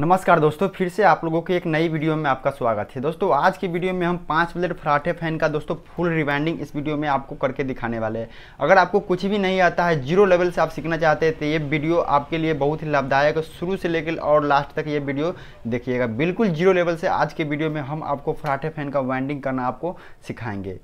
नमस्कार दोस्तों फिर से आप लोगों के एक नई वीडियो में आपका स्वागत है दोस्तों आज की वीडियो में हम पाँच प्लेट फराठे फैन का दोस्तों फुल रिवाइंडिंग इस वीडियो में आपको करके दिखाने वाले हैं अगर आपको कुछ भी नहीं आता है जीरो लेवल से आप सीखना चाहते हैं तो ये वीडियो आपके लिए बहुत ही लाभदायक है शुरू से लेकर और लास्ट तक ये वीडियो देखिएगा बिल्कुल जीरो लेवल से आज के वीडियो में हम आपको फराठे फैन का वाइंडिंग करना आपको सिखाएंगे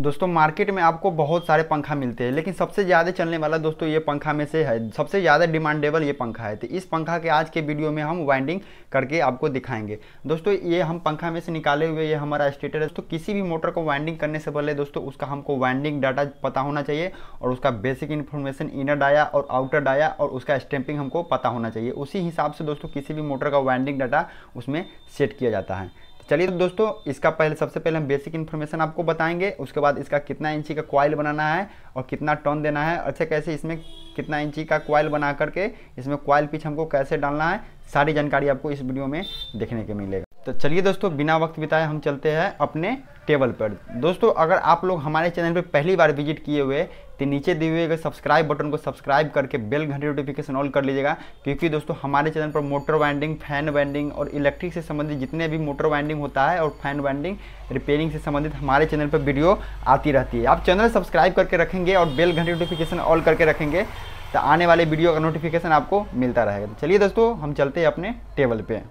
दोस्तों मार्केट में आपको बहुत सारे पंखा मिलते हैं लेकिन सबसे ज़्यादा चलने वाला दोस्तों ये पंखा में से है सबसे ज़्यादा डिमांडेबल ये पंखा है तो इस पंखा के आज के वीडियो में हम वाइंडिंग करके आपको दिखाएंगे दोस्तों ये हम पंखा में से निकाले हुए ये हमारा स्टेटर है दोस्तों किसी भी मोटर को वाइंडिंग करने से पहले दोस्तों उसका हमको वाइंडिंग डाटा पता होना चाहिए और उसका बेसिक इन्फॉर्मेशन इनर डाया और आउटर डाया और उसका स्टैंपिंग हमको पता होना चाहिए उसी हिसाब से दोस्तों किसी भी मोटर का वाइंडिंग डाटा उसमें सेट किया जाता है चलिए तो दोस्तों इसका पहले सबसे पहले हम बेसिक इन्फॉर्मेशन आपको बताएंगे उसके बाद इसका कितना इंची का क्वाइल बनाना है और कितना टर्न देना है अच्छा कैसे इसमें कितना इंची का क्वाइल बना करके इसमें क्वाइल पिच हमको कैसे डालना है सारी जानकारी आपको इस वीडियो में देखने के मिलेगा तो चलिए दोस्तों बिना वक्त बिताए हम चलते हैं अपने टेबल पर दोस्तों अगर आप लोग हमारे चैनल पर पहली बार विजिट किए हुए तो नीचे दिए हुए सब्सक्राइब बटन को सब्सक्राइब करके बेल घंटे नोटिफिकेशन ऑल कर लीजिएगा क्योंकि दोस्तों हमारे चैनल पर मोटर वाइंडिंग फैन वाइंडिंग और इलेक्ट्रिक से संबंधित जितने भी मोटर वाइंडिंग होता है और फैन वाइंडिंग रिपेयरिंग से संबंधित हमारे चैनल पर वीडियो आती रहती है आप चैनल सब्सक्राइब करके रखेंगे और बेल घंटे नोटिफिकेशन ऑल करके रखेंगे तो आने वाले वीडियो का नोटिफिकेशन आपको मिलता रहेगा चलिए दोस्तों हम चलते हैं अपने टेबल पर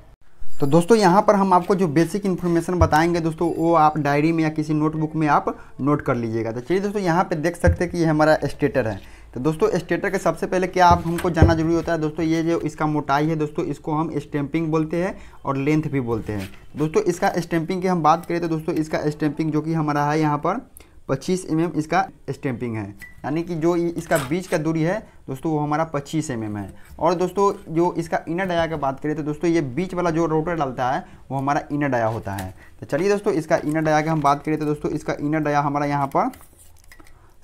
तो दोस्तों यहाँ पर हम आपको जो बेसिक इन्फॉर्मेशन बताएंगे दोस्तों वो आप डायरी में या किसी नोटबुक में आप नोट कर लीजिएगा तो चलिए दोस्तों यहाँ पे देख सकते हैं कि ये हमारा स्टेटर है तो दोस्तों स्टेटर के सबसे पहले क्या आप हमको जानना जरूरी होता है दोस्तों ये जो इसका मोटाई है दोस्तों इसको हम स्टैंपिंग बोलते हैं और लेंथ भी बोलते हैं दोस्तों इसका स्टैंपिंग की हम बात करें तो दोस्तों इसका स्टैंपिंग जो कि हमारा है यहाँ पर पच्चीस एम mm इसका स्टैंपिंग है यानी कि जो इसका बीच का दूरी है दोस्तों वो हमारा पच्चीस एम mm है और दोस्तों जो इसका इनर डाया की बात करें तो दोस्तों ये बीच वाला जो रोटर डालता है वो हमारा इनर डाया होता है तो चलिए दोस्तों इसका इनर डाया की हम बात करें तो दोस्तों इसका इनर डाया हमारा यहाँ पर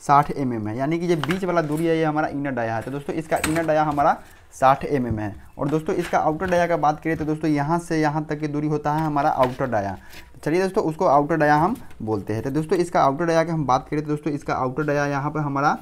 साठ एम mm है यानी कि ये बीच वाला दूरी है ये हमारा इनर डाया है तो दोस्तों इसका इनर डाया हमारा साठ एम mm है और दोस्तों इसका आउटर डाया का बात करें तो दोस्तों यहाँ से यहाँ तक की दूरी होता है हमारा आउटर डाया तो चलिए दोस्तों उसको आउटर डाया हम बोलते हैं तो दोस्तों इसका आउटर डाया की हम बात करें तो दोस्तों इसका आउटर डाया यहाँ पर हमारा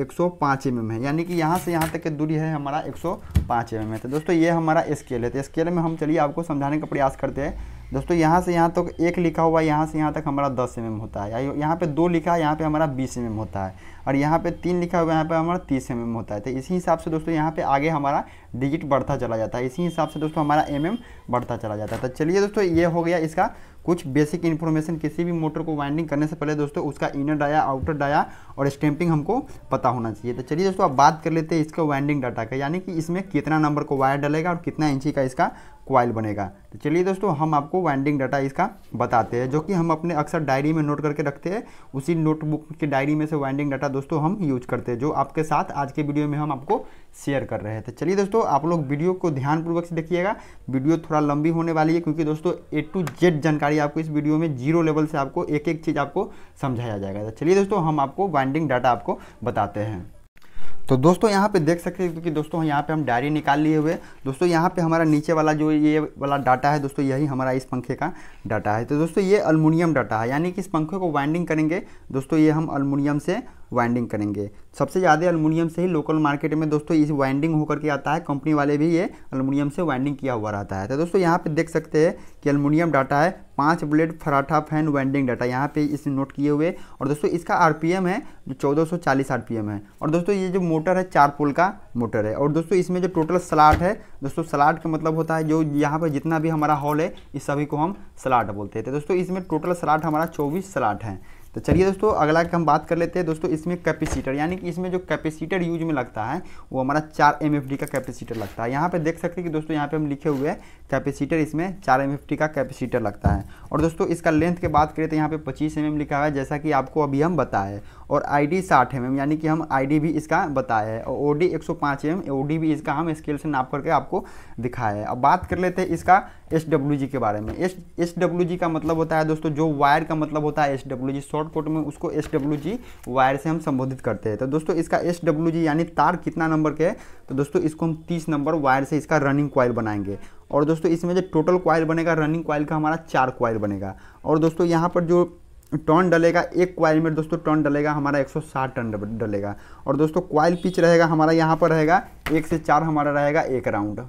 105 एम है यानी कि यहाँ से यहाँ तक की दूरी है हमारा 105 सौ mm है तो दोस्तों ये हमारा स्केल है तो स्केल में हम चलिए आपको समझाने का प्रयास करते हैं दोस्तों यहाँ से यहाँ तक तो एक लिखा हुआ यहाँ से यहाँ तक हमारा दस एम होता है यहाँ पे दो लिखा है यहाँ पे हमारा बीस एम होता है और यहाँ पे तीन लिखा हुआ यहाँ पे हमारा तीस एम होता है तो इसी हिसाब से दोस्तों यहाँ पे आगे हमारा डिजिट बढ़ता चला जाता है इसी हिसाब से दोस्तों हमारा एम बढ़ता चला जाता है तो चलिए दोस्तों ये हो गया इसका कुछ बेसिक इन्फॉर्मेशन किसी भी मोटर को वाइंडिंग करने से पहले दोस्तों उसका इनर डाया आउटर डाया और स्टैंपिंग हमको पता होना चाहिए तो चलिए दोस्तों अब बात कर लेते हैं इसका वाइंडिंग डाटा का यानी कि इसमें कितना नंबर को वायर डलेगा और कितना इंची का इसका क्वाइल बनेगा तो चलिए दोस्तों हम आपको वाइंडिंग डाटा इसका बताते हैं जो कि हम अपने अक्सर डायरी में नोट करके रखते हैं उसी नोटबुक की डायरी में से वाइंडिंग डाटा दोस्तों हम यूज करते हैं जो आपके साथ आज के वीडियो में हम आपको शेयर कर रहे थे तो चलिए दोस्तों आप लोग वीडियो को ध्यानपूर्वक से देखिएगा वीडियो थोड़ा लंबी होने वाली है क्योंकि दोस्तों ए टू जेड जानकारी आपको इस वीडियो में जीरो लेवल से आपको एक एक चीज़ आपको समझाया जाएगा तो चलिए दोस्तों हम आपको वाइंडिंग डाटा आपको बताते हैं तो दोस्तों यहाँ पे देख सकते हैं क्योंकि दोस्तों यहाँ पे हम डायरी निकाल लिए हुए दोस्तों यहाँ पे हमारा नीचे वाला जो ये वाला डाटा है दोस्तों यही हमारा इस पंखे का डाटा है तो दोस्तों ये अलमुनियम डाटा है यानी कि इस पंखे को वाइंडिंग करेंगे दोस्तों ये हम अलमुनियम से वाइंडिंग करेंगे सबसे ज़्यादा अलमुनियम से ही लोकल मार्केट में दोस्तों इस वाइंडिंग होकर के आता है कंपनी वाले भी ये अलमुनियम से वाइंडिंग किया हुआ रहता है तो दोस्तों यहाँ पे देख सकते हैं कि अलमुनियम डाटा है पाँच ब्लेड फराठा फैन वाइंडिंग डाटा यहाँ पे इस नोट किए हुए और दोस्तों इसका आर है जो चौदह आरपीएम है और दोस्तों ये जो मोटर है चार पोल का मोटर है और दोस्तों इसमें जो टोटल स्लाट है दोस्तों स्लाट का मतलब होता है जो यहाँ पर जितना भी हमारा हॉल है इस सभी को हम स्लाट बोलते हैं तो दोस्तों इसमें टोटल स्लाट हमारा चौबीस स्लाट है तो चलिए दोस्तों अगला हम बात कर लेते हैं दोस्तों इसमें कैपेसिटर यानी कि इसमें जो कैपेसिटर यूज में लगता है वो हमारा चार एम का कैपेसिटर लगता है यहाँ पे देख सकते हैं कि दोस्तों यहाँ पे हम लिखे हुए कैपेसिटर इसमें चार एम का कैपेसिटर लगता है और दोस्तों इसका लेंथ की बात करें तो यहाँ पे पच्चीस एम लिखा हुआ है जैसा कि आपको अभी हम बताए और आई डी साठ एम यानी कि हम आई डी भी इसका बताया है और ओ डी एक सौ पाँच एम ओ डी भी इसका हम स्केल से नाप करके आपको दिखाया है अब बात कर लेते हैं इसका एस जी के बारे में एस एस जी का मतलब होता है दोस्तों जो वायर का मतलब होता है एस डब्ल्यू जी शॉर्ट में उसको एस डब्ल्यू जी वायर से हम संबोधित करते हैं तो दोस्तों इसका एस डब्ल्यू जी यानी तार कितना नंबर के है तो दोस्तों इसको हम तीस नंबर वायर से इसका रनिंग क्वाइल बनाएंगे और दोस्तों इसमें जो टोटल क्वाइल बनेगा रनिंग क्वाइल का हमारा चार क्वाइल बनेगा और दोस्तों यहाँ पर जो टॉन डलेगा एक क्वाइल में दोस्तों टॉन डलेगा हमारा 160 टन डलेगा और दोस्तों क्वाइल पिच रहेगा हमारा यहाँ पर रहेगा एक से चार हमारा रहेगा एक राउंड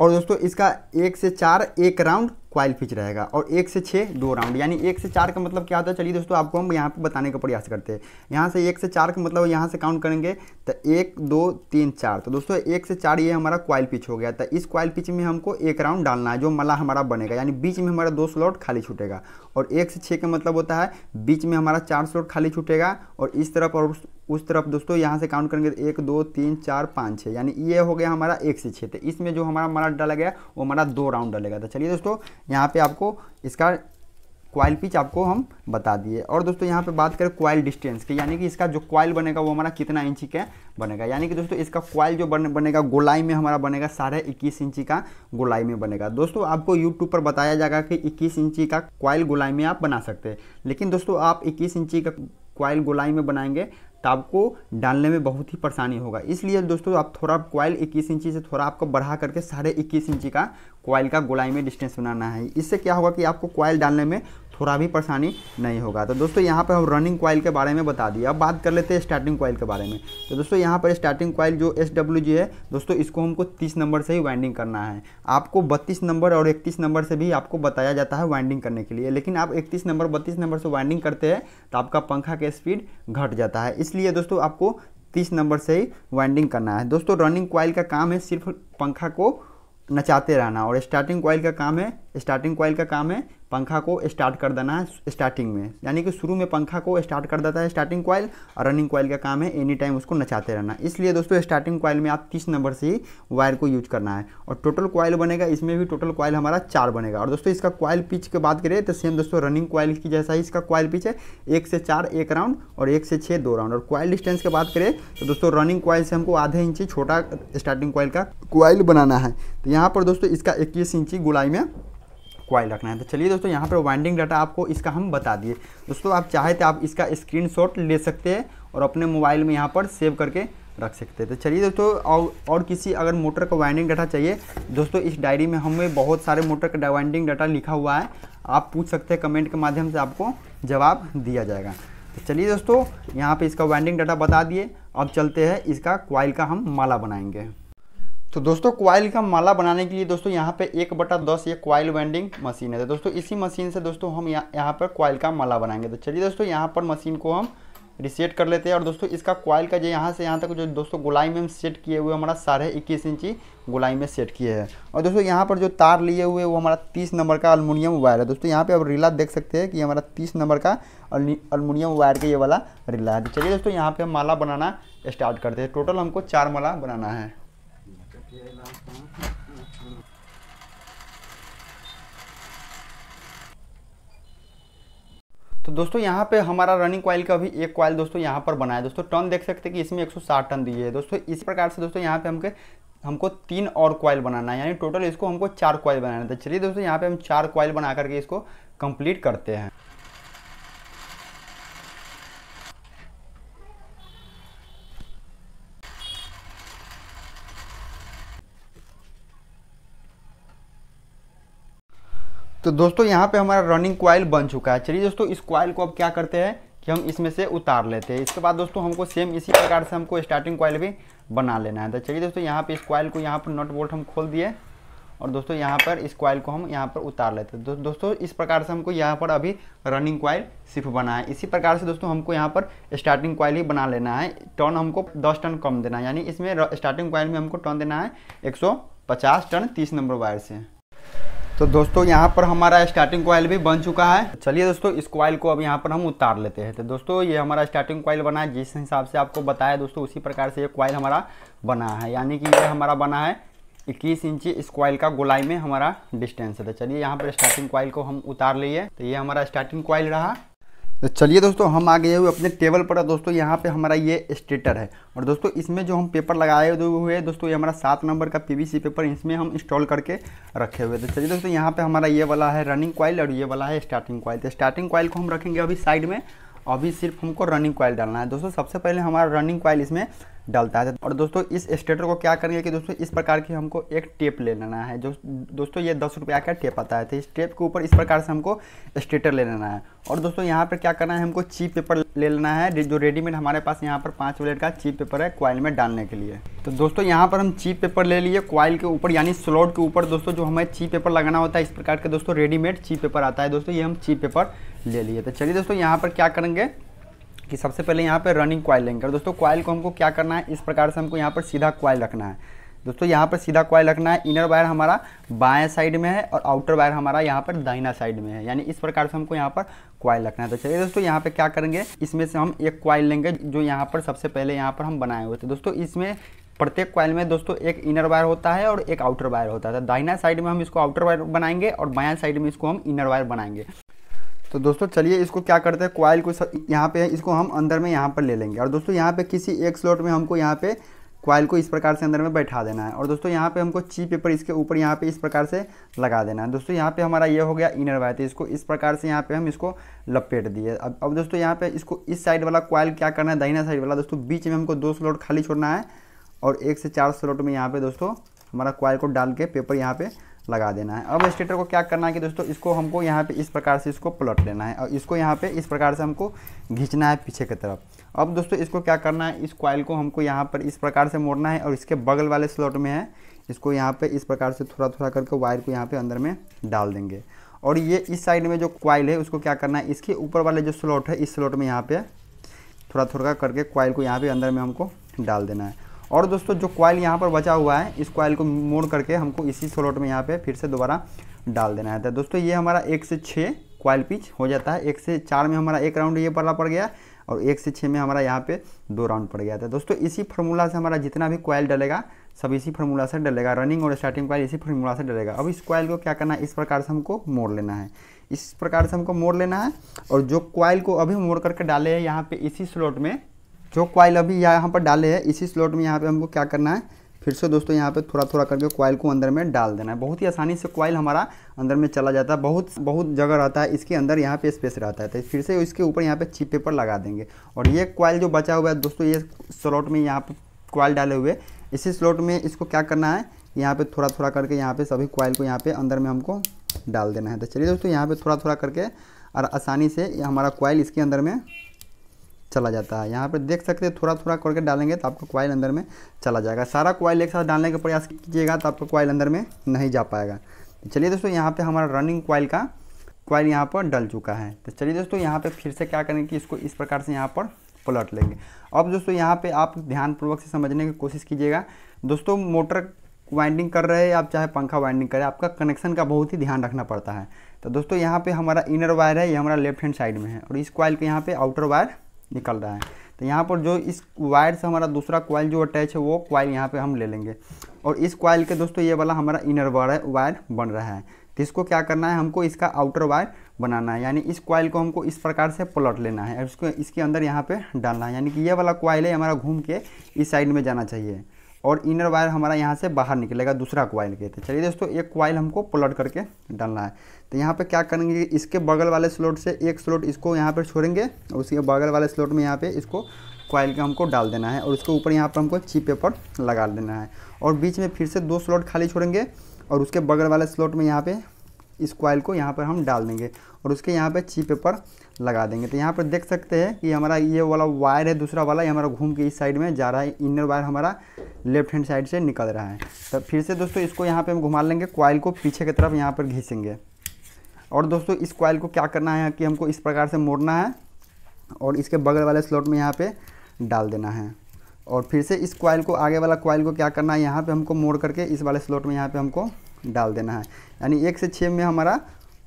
और दोस्तों इसका एक से चार एक राउंड क्वाइल पिच रहेगा और एक से छः दो राउंड यानी एक से चार का मतलब क्या होता है चलिए दोस्तों आपको हम यहाँ पर बताने का प्रयास करते हैं यहाँ से एक से चार का मतलब यहाँ से काउंट करेंगे तो एक दो तीन चार तो दोस्तों एक से चार ये हमारा क्वाइल पिच हो गया तो इस क्वाइल पिच में हमको एक राउंड डालना है जो मला हमारा बनेगा यानी बीच में हमारा दो स्लॉट खाली छूटेगा और एक से छः का मतलब होता है बीच में हमारा चार स्लॉट खाली छूटेगा और इस तरफ और उस तरफ दोस्तों यहाँ से काउंट करेंगे तो एक दो तीन चार पाँच छः यानी ये हो गया हमारा एक से छः तो इसमें जो हमारा मरा डाला गया वो हमारा दो राउंड डालेगा था तो चलिए दोस्तों यहाँ पे आपको इसका क्वाइल पिच आपको हम बता दिए और दोस्तों यहाँ पे बात करें क्वाइल डिस्टेंस की यानी कि इसका जो क्वाइल बनेगा वो हमारा कितना इंची का बनेगा यानी कि दोस्तों इसका क्वाइल जो बने बनेगा गोलाई में हमारा बनेगा साढ़े इक्कीस इंची का गोलाई में बनेगा दोस्तों आपको यूट्यूब पर बताया जाएगा कि इक्कीस इंची का क्वाइल गोलाई में आप बना सकते हैं लेकिन दोस्तों आप इक्कीस इंची का क्वाइल गोलाई में बनाएंगे तो आपको डालने में बहुत ही परेशानी होगा इसलिए दोस्तों आप थोड़ा क्वाइल इक्कीस इंची से थोड़ा आपको बढ़ा करके साढ़े इक्कीस इंची का क्वाइल का गोलाई में डिस्टेंस बनाना है इससे क्या होगा कि आपको क्वाइल डालने में थोड़ा भी परेशानी नहीं होगा तो दोस्तों यहाँ पर हम रनिंग क्वाइल के बारे में बता दिया अब बात कर लेते हैं स्टार्टिंग क्वाइल के बारे में तो दोस्तों यहाँ पर स्टार्टिंग क्वाइल जो एस है दोस्तों इसको हमको तीस नंबर से ही वाइंडिंग करना है आपको बत्तीस नंबर और इकतीस नंबर से भी आपको बताया जाता है वाइंडिंग करने के लिए लेकिन आप इकतीस नंबर बत्तीस नंबर से वाइंडिंग करते हैं तो आपका पंखा का स्पीड घट जाता है इसलिए दोस्तों आपको तीस नंबर से ही वाइंडिंग करना है दोस्तों रनिंग क्वाइल का काम है सिर्फ पंखा को नचाते रहना और स्टार्टिंग क्वाइल का काम है स्टार्टिंग क्वाइल का काम है पंखा को स्टार्ट कर देना है स्टार्टिंग में यानी कि शुरू में पंखा को स्टार्ट कर देता है स्टार्टिंग क्वाइल और रनिंग क्वाइल का काम है एनी टाइम उसको नचाते रहना इसलिए दोस्तों स्टार्टिंग क्वाइल में आप तीस नंबर से ही वायर को यूज करना है और टोटल क्वाइल बनेगा इसमें भी टोटल कॉइल हमारा चार बनेगा और दोस्तों इसका क्वाइल पिच की बात करें तो सेम दोस्तों रनिंग क्वाइल की जैसा ही इसका क्वाइल पिच है एक से चार एक राउंड और एक से छः दो राउंड और क्वाइल डिस्टेंस की बात करें तो दोस्तों रनिंग क्वाइल से हमको आधे इंची छोटा स्टार्टिंग क्वाइल का कॉइल बनाना है तो यहाँ पर दोस्तों इसका इक्कीस इंची गुलाई में क्वाइल रखना है तो चलिए दोस्तों यहाँ पर वाइंडिंग डाटा आपको इसका हम बता दिए दोस्तों आप चाहे तो आप इसका स्क्रीन ले सकते हैं और अपने मोबाइल में यहाँ पर सेव करके रख सकते हैं तो चलिए दोस्तों और, और किसी अगर मोटर का वाइंडिंग डाटा चाहिए दोस्तों इस डायरी में हमें बहुत सारे मोटर का वाइंडिंग डाटा लिखा हुआ है आप पूछ सकते हैं कमेंट के माध्यम से आपको जवाब दिया जाएगा तो चलिए दोस्तों यहाँ पे इसका वाइंडिंग डाटा बता दिए अब चलते हैं इसका क्वाइल का हम माला बनाएंगे तो दोस्तों क्वाइल का माला बनाने के लिए दोस्तों यहाँ पे एक बटा दस ये क्वाइल वेंडिंग मशीन है तो दोस्तों इसी मशीन से दोस्तों हम यहाँ यहाँ पर क्वाइल का माला बनाएंगे तो चलिए दोस्तों यहाँ पर मशीन को हम रिसेट कर लेते हैं और दोस्तों इसका क्वाइल का जो यहाँ से यहाँ तक जो दोस्तों गुलाई में हम सेट किए हुए हमारा साढ़े इक्कीस इंची गुलाई में सेट किए हैं और दोस्तों यहाँ पर जो तार लिए हुए वो हमारा तीस नंबर का अलमुनियम वायर है दोस्तों यहाँ पे आप रीला देख सकते हैं कि हमारा तीस नंबर का अलमुनियम वायर का ये वाला रिला है तो चलिए दोस्तों यहाँ पर हम माला बनाना स्टार्ट करते हैं टोटल हमको चार माला बनाना है तो दोस्तों यहाँ पे हमारा रनिंग क्वाइल का भी एक क्वाइल दोस्तों यहाँ पर बना है दोस्तों टर्न देख सकते हैं कि इसमें 160 टन दिए है दोस्तों इस प्रकार से दोस्तों यहाँ पे हमके हमको तीन और क्वाइल बनाना है यानी टोटल इसको हमको चार क्वाइल बनाना था तो चलिए दोस्तों यहाँ पे हम चार क्वाइल बना करके इसको कंप्लीट करते हैं तो दोस्तों यहाँ पे हमारा रनिंग क्वाइल बन चुका है चलिए दोस्तों इस क्वाइल को अब क्या करते हैं कि हम इसमें से उतार लेते हैं इसके बाद दोस्तों हमको सेम इसी प्रकार से हमको स्टार्टिंग क्वाइल भी बना लेना है तो चलिए दोस्तों यहाँ पे इस क्वाइल को यहाँ पर नट बोल्ट हम खोल दिए और दोस्तों यहाँ पर इस क्वाइल को हम यहाँ पर उतार लेते हैं दो, दोस्तों इस प्रकार से हमको यहाँ पर अभी रनिंग क्वाइल सिर्फ बना है इसी प्रकार से दोस्तों हमको यहाँ पर स्टार्टिंग क्वाइल ही बना लेना है टर्न हमको दस टन कम देना है यानी इसमें स्टार्टिंग क्वाइल में हमको टर्न देना है एक 150 टन 30 नंबर वायर से तो दोस्तों यहाँ पर हमारा स्टार्टिंग क्वाइल भी बन चुका है चलिए दोस्तों इस क्वाइल को अब यहाँ पर हम उतार लेते हैं तो दोस्तों ये हमारा स्टार्टिंग क्वाइल बना है जिस हिसाब से आपको बताया दोस्तों उसी प्रकार से ये क्वाइल हमारा बना है यानी कि ये हमारा बना है इक्कीस इंची इस क्वाइल का गोलाई में हमारा डिस्टेंस है तो चलिए यहाँ पर स्टार्टिंग क्वाइल को हम उतार लिए तो ये हमारा स्टार्टिंग क्वाइल रहा तो चलिए दोस्तों हम आ गए हुए अपने टेबल पर दोस्तों यहाँ पे हमारा ये स्टेटर है और दोस्तों इसमें जो हम पेपर लगाए हुए हुए दोस्तों ये हमारा सात नंबर का पीवीसी पेपर इसमें हम इंस्टॉल करके रखे हुए तो चलिए दोस्तों यहाँ पे हमारा ये वाला है रनिंग क्वाइल और ये वाला है स्टार्टिंग क्वाइल तो स्टार्टिंग क्वाइल को हम रखेंगे अभी साइड में अभी सिर्फ हमको रनिंग क्वाइल डालना है दोस्तों सबसे पहले हमारा रनिंग क्वाइल इसमें डलता है और दोस्तों इस स्टेटर को क्या करेंगे कि दोस्तों इस प्रकार की हमको एक टेप ले लेना है जो दोस्तों ये दस रुपया का टेप आता है तो इस टेप के ऊपर इस प्रकार से हमको स्टेटर ले लेना है और दोस्तों यहाँ पर क्या करना है हमको चीप पेपर ले लेना है जो रेडीमेड हमारे पास यहाँ पर पाँच प्लेट का चीप पेपर है क्वाइल में डालने के लिए तो दोस्तों यहाँ पर हम चीप पेपर ले लिए क्वाइल के ऊपर यानी स्लॉट के ऊपर दोस्तों जो हमें चीप पेपर लगाना होता है इस प्रकार के दोस्तों रेडीमेड चीप पेपर आता है दोस्तों ये हम चीप पेपर ले लिए तो चलिए दोस्तों यहाँ पर क्या करेंगे कि सबसे पहले यहाँ पर रनिंग क्वाइल लेंगे दोस्तों क्वाइल को हमको क्या करना है इस प्रकार से हमको यहाँ पर सीधा क्वाइल रखना है दोस्तों यहाँ पर सीधा क्वाइल रखना है इनर वायर हमारा बाएं साइड में है और आउटर वायर हमारा यहाँ पर दाहिना साइड में है यानी इस प्रकार से हमको यहाँ पर क्वाइल रखना है तो चलिए दोस्तों यहाँ पे क्या करेंगे इसमें से हम एक क्वाइल लेंगे जो यहाँ पर सबसे पहले यहाँ पर हम बनाए हुए थे दोस्तों इसमें प्रत्येक क्वाइल में दोस्तों एक इनर वायर होता है और एक आउटर वायर होता है तो दाहिना साइड में हम इसको आउटर वायर बनाएंगे और बाया साइड में इसको हम इनर वायर बनाएंगे तो दोस्तों चलिए इसको क्या करते हैं क्वाइल को यहाँ पे इसको हम अंदर में यहाँ पर ले लेंगे और दोस्तों यहाँ पे किसी एक स्लॉट में हमको यहाँ पे क्वाइल को इस प्रकार से अंदर में बैठा देना है और दोस्तों यहाँ पे हमको ची पेपर इसके ऊपर यहाँ पे इस प्रकार से लगा देना है दोस्तों यहाँ पे हमारा ये हो गया इनर वायर तो इसको इस प्रकार से यहाँ पे हम इसको लपेट दिए अब अब दोस्तों यहाँ पे इसको इस साइड वाला क्वाइल क्या करना है दाहिना साइड वाला दोस्तों बीच में हमको दो स्लॉट खाली छोड़ना है और एक से चार स्लॉट में यहाँ पे दोस्तों हमारा क्वाइल को डाल के पेपर यहाँ पे लगा देना है अब स्टेटर को क्या करना है कि दोस्तों इसको हमको यहाँ पे इस प्रकार से इसको पलट लेना है और इसको यहाँ पे इस प्रकार से हमको घींचना है पीछे की तरफ अब दोस्तों इसको क्या करना है इस क्वाइल को हमको यहाँ पर इस प्रकार से मोड़ना है और इसके बगल वाले स्लॉट में है इसको यहाँ पे इस प्रकार से थोड़ा थोड़ा करके वायर को यहाँ पे अंदर में डाल देंगे और ये इस साइड में जो क्वाइल है उसको क्या करना है इसके ऊपर वाले जो स्लॉट है इस स्लॉट में यहाँ पर थोड़ा थोड़ा करके क्वाइल को यहाँ पे अंदर में हमको डाल देना है और दोस्तों जो क्वाइल यहाँ पर बचा हुआ है इस क्वाइल को मोड़ करके हमको इसी स्लॉट में यहाँ पे फिर से दोबारा डाल देना है दोस्तों ये हमारा एक से छः क्वाइल पिच हो जाता है एक से चार में हमारा एक राउंड ये पड़ा पड़ गया और एक से छः में हमारा यहाँ पे दो राउंड पड़ गया था दोस्तों इसी फार्मूला से हमारा जितना भी क्वाइल डलेगा सब इसी फार्मूला से डलेगा रनिंग और स्टार्टिंग क्वाइल इसी फार्मूला से डलेगा अब इस क्वाइल को क्या करना है इस प्रकार से हमको मोड़ लेना है इस प्रकार से हमको मोड़ लेना है और जो क्वाइल को अभी मोड़ करके डाले हैं यहाँ पे इसी स्लॉट में जो क्वाइल अभी यहाँ पर डाले हैं इसी स्लॉट में यहाँ पे हमको क्या करना है फिर से दोस्तों यहाँ पे थोड़ा थोड़ा करके क्वाइल को अंदर में डाल देना है बहुत ही आसानी से क्वाइल हमारा अंदर में चला जाता है बहुत बहुत जगह रहता है इसके अंदर यहाँ पे स्पेस रहता है तो फिर से इसके ऊपर यहाँ पे चिप पेपर लगा देंगे और ये क्वाइल जो बचा हुआ है दोस्तों ये स्लॉट में यहाँ पर क्वाइल डाले हुए इसी स्लॉट में इसको क्या करना है यहाँ पर थोड़ा थोड़ा करके यहाँ पर सभी क्वाइल को यहाँ पर अंदर में हमको डाल देना है तो चलिए दोस्तों यहाँ पर थोड़ा थोड़ा करके और आसानी से हमारा क्वाइल इसके अंदर में चला जाता है यहाँ पर देख सकते हैं थोड़ा थोड़ा करके डालेंगे तो आपका क्वाइल अंदर में चला जाएगा सारा क्वाइल एक साथ डालने का प्रयास कीजिएगा तो आपका क्वाइल अंदर में नहीं जा पाएगा तो चलिए दोस्तों यहाँ पर हमारा रनिंग क्वाइल का क्वाइल यहाँ पर डल चुका है तो चलिए दोस्तों यहाँ पर फिर से क्या करेंगे कि इसको इस प्रकार से यहाँ पर पलट लेंगे अब दोस्तों यहाँ पे आप ध्यानपूर्वक से समझने की कोशिश कीजिएगा दोस्तों मोटर वाइंडिंग कर रहे हैं आप चाहे पंखा वाइंडिंग करें आपका कनेक्शन का बहुत ही ध्यान रखना पड़ता है तो दोस्तों यहाँ पे हमारा इनर वायर है ये हमारा लेफ्ट हैंड साइड में है और इस क्वाइल के यहाँ पे आउटर वायर निकल रहा है तो यहाँ पर जो इस वायर से हमारा दूसरा क्वाइल जो अटैच है वो क्वाइल यहाँ पे हम ले लेंगे और इस क्वाइल के दोस्तों ये वाला हमारा इनर वायर बन रहा है तो इसको क्या करना है हमको इसका आउटर वायर बनाना है यानी इस क्वाइल को हमको इस प्रकार से पलट लेना है इसको इसके अंदर यहाँ पे डालना है यानी कि ये वाला क्वाइल है हमारा घूम के इस साइड में जाना चाहिए और इनर वायर हमारा यहाँ से बाहर निकलेगा दूसरा क्वाइल के तो चलिए दोस्तों एक क्वाइल हमको पलट करके डालना है तो यहाँ पर क्या करेंगे इसके बगल वाले स्लोट से एक स्लोट इसको यहाँ पर छोड़ेंगे और उसके बगल वाले स्लोट में यहाँ पर इसको कॉयल का हमको डाल देना है और उसके ऊपर यहाँ पर हमको चीप पेपर लगा देना है और बीच में फिर से दो स्लॉट खाली छोड़ेंगे और उसके बगल वाले स्लॉट में यहाँ पे इस कॉयल को यहाँ पर हम डाल देंगे और उसके यहाँ पे चीप पेपर लगा देंगे तो यहाँ पर देख सकते हैं कि हमारा ये वाला वायर है दूसरा वाला ये हमारा घूम के इस साइड में जा रहा है इनर वायर हमारा लेफ्ट हैंड साइड से निकल रहा है तो फिर से दोस्तों इसको यहाँ पर हम घुमा लेंगे कॉयल को पीछे की तरफ यहाँ पर घिसेंगे और दोस्तों इस कॉयल को क्या करना है कि हमको इस प्रकार से मोड़ना है और इसके बगल वाले स्लॉट में यहाँ पे डाल देना है और फिर से इस कॉयल को आगे वाला कॉयल को क्या करना है यहाँ पे हमको मोड़ करके इस वाले स्लॉट में यहाँ पे हमको डाल देना है यानी एक से छः में हमारा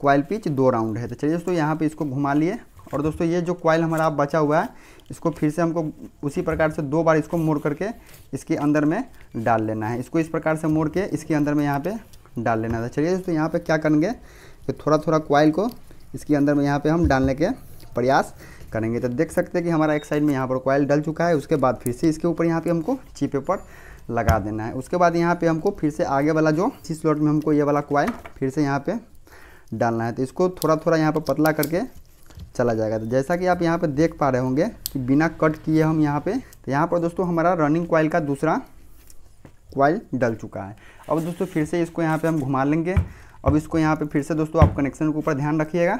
कॉयल पिच दो राउंड है तो चलिए दोस्तों यहाँ पे इसको घुमा लिए और दोस्तों ये जो कॉयल हमारा बचा हुआ है इसको फिर से हमको उसी प्रकार से दो बार इसको मोड़ करके इसके अंदर में डाल लेना है इसको इस प्रकार से मोड़ के इसके अंदर में यहाँ पर डाल लेना था तो चलिए दोस्तों यहाँ पर क्या करेंगे फिर थोड़ा थोड़ा क्वाइल को इसके अंदर में यहाँ पे हम डालने के प्रयास करेंगे तो देख सकते हैं कि हमारा एक साइड में यहाँ पर कॉइल डल चुका है उसके बाद फिर से इसके ऊपर यहाँ पे हमको ची पेपर लगा देना है उसके बाद यहाँ पे हमको फिर से आगे वाला जो चीज स्लॉट में हमको ये वाला क्वाइल फिर से यहाँ पे डालना है तो इसको थोड़ा थोड़ा यहाँ पर पतला करके चला जाएगा तो जैसा कि आप यहाँ पर देख पा रहे होंगे कि बिना कट किए हम यहाँ पे तो यहाँ पर दोस्तों हमारा रनिंग क्वाइल का दूसरा क्वाइल डल चुका है अब दोस्तों फिर से इसको यहाँ पे हम घुमा लेंगे अब इसको यहाँ पे फिर से दोस्तों आप कनेक्शन के ऊपर ध्यान रखिएगा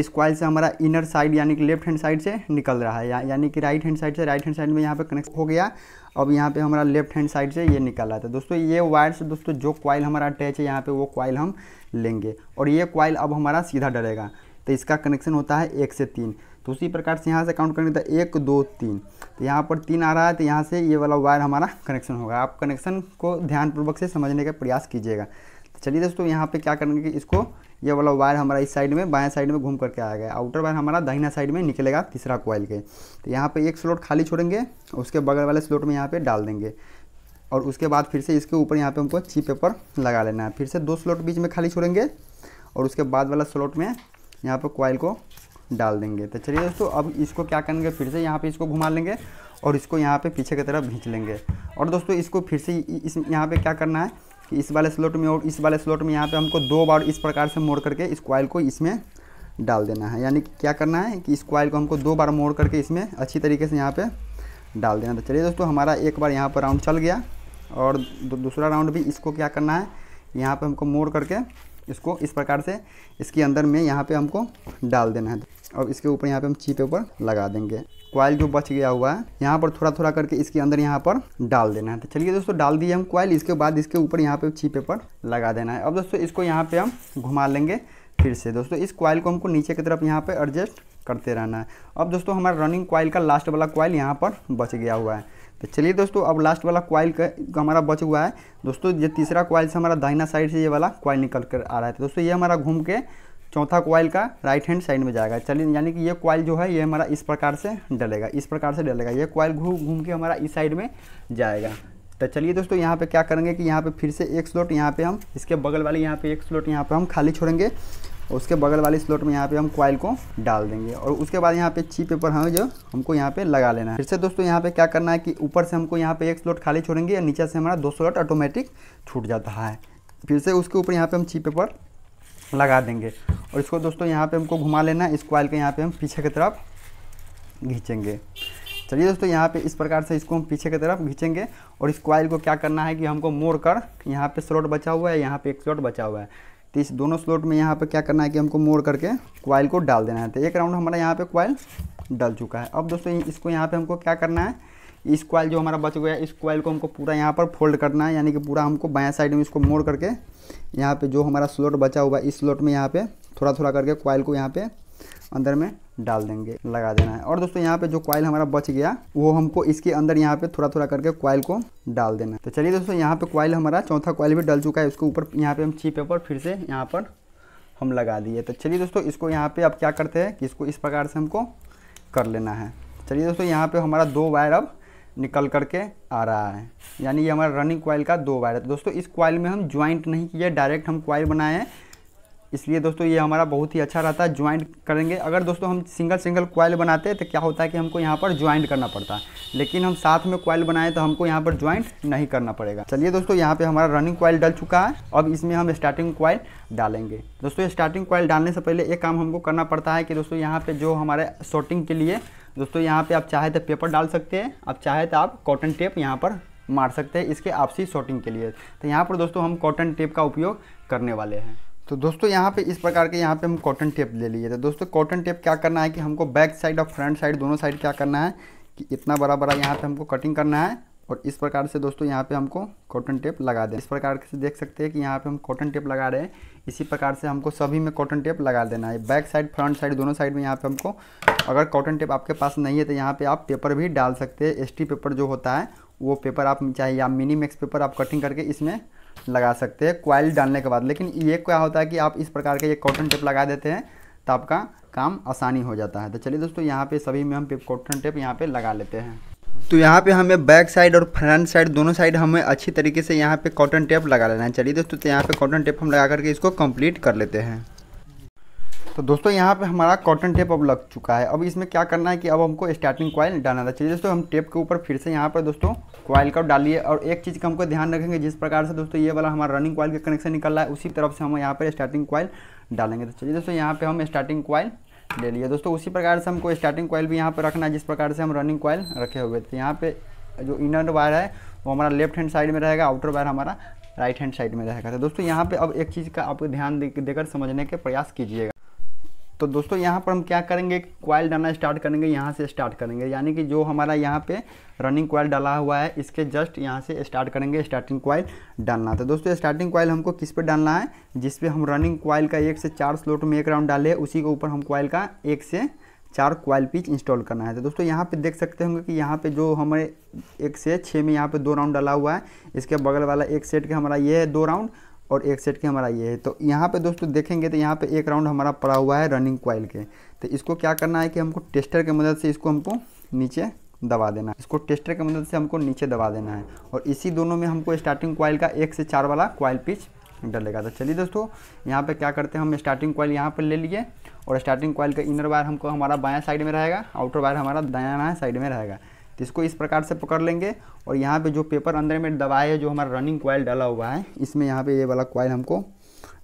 इस क्वाइल से हमारा इनर साइड यानी कि लेफ्ट हैंड साइड से निकल रहा है या, यानी कि राइट हैंड साइड से राइट हैंड साइड में यहाँ पे कनेक्ट हो गया अब यहाँ पे हमारा लेफ्ट हैंड साइड से ये निकल रहा था तो दोस्तों ये वायर से दोस्तों जो क्वाइल हमारा अटैच है यहाँ पे वो क्वाइल हम लेंगे और ये क्वाइल अब हमारा सीधा डरेगा तो इसका कनेक्शन होता है एक से तीन तो उसी प्रकार से यहाँ से काउंट करेंगे तो एक दो तीन तो यहाँ पर तीन आ रहा है तो यहाँ से ये वाला वायर हमारा कनेक्शन होगा आप कनेक्शन को ध्यानपूर्वक से समझने का प्रयास कीजिएगा चलिए दोस्तों तो यहाँ पे क्या करेंगे इसको ये वाला वायर हमारा इस साइड में बाएं साइड में घूम करके आ गया आउटर वायर हमारा दाहिना साइड में निकलेगा तीसरा कोयल के तो यहाँ पे एक स्लोट खाली छोड़ेंगे उसके बगल वाले स्लोट में यहाँ पे डाल देंगे और उसके बाद फिर से इसके ऊपर यहाँ पे हमको चीप पेपर लगा लेना है फिर से दो स्लोट बीच में खाली छोड़ेंगे और उसके बाद वाला स्लोट में यहाँ पर कोयल को डाल देंगे तो चलिए दोस्तों अब इसको क्या करेंगे फिर से यहाँ पर इसको घुमा लेंगे और इसको यहाँ पे पीछे की तरफ खींच लेंगे और दोस्तों इसको फिर से इस यहाँ पे क्या करना है कि इस वाले स्लॉट में और इस वाले स्लॉट में यहाँ पे हमको दो बार इस प्रकार से मोड़ करके इस क्वाइल को इसमें डाल देना है यानी क्या करना है कि इस क्वाइल को हमको दो बार मोड़ करके इसमें अच्छी तरीके से यहाँ पर डाल देना तो चलिए दोस्तों हमारा एक बार यहाँ पर राउंड चल गया और दूसरा राउंड भी इसको क्या करना है यहाँ पर हमको मोड़ करके इसको इस प्रकार से इसके अंदर में यहाँ पर हमको डाल देना है और इसके ऊपर यहाँ पे हम चीपे ऊपर लगा देंगे क्वाइल जो बच गया हुआ है यहाँ पर थोड़ा थोड़ा करके इसके अंदर यहाँ पर डाल देना है तो चलिए दोस्तों डाल दिए हम क्वाइल इसके बाद इसके ऊपर यहाँ पे छी पेपर लगा देना है अब दोस्तों इसको यहाँ पे हम घुमा लेंगे फिर से दोस्तों इस क्वाइल को हमको नीचे की तरफ यहाँ पे एडजस्ट करते रहना है अब दोस्तों हमारा रनिंग क्वाइल का लास्ट वाला क्वाइल यहाँ पर बच गया हुआ है तो चलिए दोस्तों अब लास्ट वाला क्वाइल का हमारा बच हुआ है दोस्तों ये तीसरा क्वाइल से हमारा दाहिना साइड से ये वाला क्वाइल निकल कर आ रहा है तो दोस्तों ये हमारा घूम के चौथा क्वाइल का राइट हैंड साइड में जाएगा चलिए यानी कि ये क्वाइल जो है ये हमारा इस प्रकार से डलेगा इस प्रकार से डलेगा ये कॉइल घूम घूम के हमारा इस साइड में जाएगा तो चलिए दोस्तों यहाँ पे क्या करेंगे कि यहाँ पे फिर से एक स्लोट यहाँ पे हम इसके बगल वाले यहाँ पे एक स्लोट यहाँ पे हम खाली छोड़ेंगे और उसके बगल वाले स्लोट में यहाँ पे हम क्वाइल को डाल देंगे और उसके बाद यहाँ पे ची पेपर हमें जो हमको यहाँ पे लगा लेना है फिर से दोस्तों यहाँ पे क्या करना है कि ऊपर से हमको यहाँ पे एक स्लोट खाली छोड़ेंगे और नीचे से हमारा दो स्लोट ऑटोमेटिक छूट जाता है फिर से उसके ऊपर यहाँ पे हम ची पेपर लगा देंगे और इसको दोस्तों यहाँ पे हमको घुमा लेना है इस क्वाइल के यहाँ पे हम पीछे की तरफ घींचेंगे चलिए दोस्तों यहाँ पे इस प्रकार से इसको हम पीछे की तरफ घींचेंगे और इस क्वाइल को क्या करना है कि हमको मोड़ कर यहाँ पे स्लॉट बचा हुआ है यहाँ पर एक स्लॉट बचा हुआ है तो इस दोनों स्लॉट में यहाँ पर क्या करना है कि हमको मोड़ करके क्वाइल को डाल देना है तो एक राउंड हमारा यहाँ पर क्वाइल डल चुका है अब दोस्तों इसको यहाँ पर हमको क्या करना है इस क्वाइल जो हमारा बच गया इस क्वाइल को हमको पूरा यहाँ पर फोल्ड करना है यानी कि पूरा हमको बाया साइड में इसको मोड़ करके यहाँ पे जो हमारा स्लोट बचा हुआ है इस स्लोट में यहाँ पे थोड़ा थोड़ा करके क्वाइल को यहाँ पे अंदर में डाल देंगे लगा देना है और दोस्तों यहाँ पे जो क्वाइल हमारा बच गया वो हमको इसके अंदर यहाँ पे थोड़ा थोड़ा करके क्वाइल को डाल देना है तो चलिए दोस्तों यहाँ पे क्वाइल हमारा चौथा क्वाइल भी डल चुका है उसके ऊपर यहाँ पे हम छी पेपर फिर से यहाँ पर हम लगा दिए तो चलिए दोस्तों इसको यहाँ पर अब क्या करते हैं कि इसको इस प्रकार से हमको कर लेना है चलिए दोस्तों यहाँ पर हमारा दो वायर अब निकल करके आ रहा है यानी ये हमारा रनिंग क्वाइल का दो वायर है दोस्तों इस क्वाइल में हम ज्वाइंट नहीं किए डायरेक्ट हम क्वाइल बनाए हैं इसलिए दोस्तों ये हमारा बहुत ही अच्छा रहता है ज्वाइंट करेंगे अगर दोस्तों हम सिंगल सिंगल क्वाइल बनाते हैं तो क्या होता है कि हमको यहाँ पर ज्वाइंट करना पड़ता है लेकिन हम साथ में क्वाइल बनाए तो हमको यहाँ पर ज्वाइंट नहीं करना पड़ेगा चलिए दोस्तों यहाँ पे हमारा रनिंग क्वाइल डल चुका है अब इसमें हम स्टार्टिंग क्वाइल डालेंगे दोस्तों स्टार्टिंग क्वाइल डालने से पहले एक काम हमको करना पड़ता है कि दोस्तों यहाँ पर जो हमारे शॉर्टिंग के लिए दोस्तों यहाँ पे आप चाहे तो पेपर डाल सकते हैं आप चाहे तो आप कॉटन टेप यहाँ पर मार सकते हैं इसके आपसी शॉटिंग के लिए तो यहाँ पर दोस्तों हम कॉटन टेप का उपयोग करने वाले हैं तो दोस्तों यहाँ पे इस प्रकार के यहाँ पे हम कॉटन टेप ले लिए तो दोस्तों कॉटन टेप क्या करना है कि हमको बैक साइड और फ्रंट साइड दोनों साइड क्या करना है कि इतना बड़ा बड़ा यहाँ पे हमको कटिंग करना है और इस प्रकार से दोस्तों यहाँ पे हमको कॉटन टेप लगा दें इस प्रकार से देख सकते हैं कि यहाँ पे हम कॉटन टेप लगा रहे हैं इसी प्रकार से हमको सभी में कॉटन टेप लगा देना है बैक साइड फ्रंट साइड दोनों साइड में यहाँ पे हमको अगर कॉटन टेप आपके पास नहीं है तो यहाँ पे आप पेपर भी डाल सकते हैं एस पेपर जो होता है वो पेपर आप चाहे या मिनी मैक्स पेपर आप कटिंग करके इसमें लगा सकते हैं क्वाइल डालने के बाद लेकिन ये क्या होता है कि आप इस प्रकार के ये कॉटन टेप लगा देते हैं तो आपका काम आसानी हो जाता है तो चलिए दोस्तों यहाँ पर सभी में हम कॉटन टेप यहाँ पर लगा लेते हैं तो यहाँ पे हमें बैक साइड और फ्रंट साइड दोनों साइड हमें अच्छी तरीके से यहाँ पे कॉटन टेप लगा लेना है चलिए दोस्तों तो यहाँ पे कॉटन टेप हम लगा करके इसको कंप्लीट कर लेते हैं तो दोस्तों यहाँ पे हमारा कॉटन टेप अब लग चुका है अब इसमें क्या करना है कि अब हमको स्टार्टिंग क्वाइल डालना था चलिए दोस्तों हम टेप के ऊपर फिर से यहाँ पर दोस्तों क्वाइल कप डालिए और एक चीज़ का हमको ध्यान रखेंगे जिस प्रकार से दोस्तों ये वाला हमारा रनिंग क्वाइल का कनेक्शन निकल रहा है उसी तरफ से हम यहाँ पर स्टार्टिंग क्वाइल डालेंगे तो चलिए दोस्तों यहाँ पर हम स्टार्टिंग क्वाइल ले लिया दोस्तों उसी प्रकार से हमको स्टार्टिंग कॉयल भी यहाँ पर रखना है जिस प्रकार से हम रनिंग कॉयल रखे हुए थे यहाँ पे जो इनर वायर है वो हमारा लेफ्ट हैंड साइड में रहेगा आउटर वायर हमारा राइट हैंड साइड में रहेगा तो दोस्तों यहाँ पे अब एक चीज़ का आप ध्यान देकर समझने के प्रयास कीजिएगा तो दोस्तों यहाँ पर हम क्या करेंगे क्वाइल डालना स्टार्ट करेंगे यहाँ से स्टार्ट करेंगे यानी कि जो हमारा यहाँ पे रनिंग क्वाइल डाला हुआ है इसके जस्ट यहाँ से स्टार्ट करेंगे स्टार्टिंग क्वाइल डालना तो दोस्तों स्टार्टिंग क्वाइल हमको किस पे डालना है जिस पे हम रनिंग क्वाइल का एक से चार स्लोट में एक राउंड डाले उसी के ऊपर हम क्वाइल का एक से चार क्वाइल पिच इंस्टॉल करना है तो दोस्तों यहाँ पे देख सकते होंगे कि यहाँ पे जो हमारे एक से छः में यहाँ पे दो राउंड डाला हुआ है इसके बगल वाला एक सेट का हमारा ये है दो राउंड और एक सेट की हमारा ये है तो यहाँ पे दोस्तों देखेंगे तो यहाँ पे एक राउंड हमारा पड़ा हुआ है रनिंग क्वाइल के तो इसको क्या करना है कि हमको टेस्टर की मदद से इसको हमको नीचे दबा देना है इसको टेस्टर की मदद से हमको नीचे दबा देना है और इसी दोनों में हमको स्टार्टिंग क्वाइल का एक से चार वाला क्वाइल पिच डलेगा तो चलिए दोस्तों यहाँ पर क्या करते हैं हम स्टार्टिंग क्वाइल यहाँ पर ले लिए और स्टार्टिंग क्वाइल का इनर वायर हमको हमारा बाया साइड में रहेगा आउटर वायर हमारा दयाना साइड में रहेगा इसको इस प्रकार से पकड़ लेंगे और यहाँ पे जो पेपर अंदर में दबाए है जो हमारा रनिंग कॉयल डाला हुआ है इसमें यहाँ पे ये वाला कॉयल हमको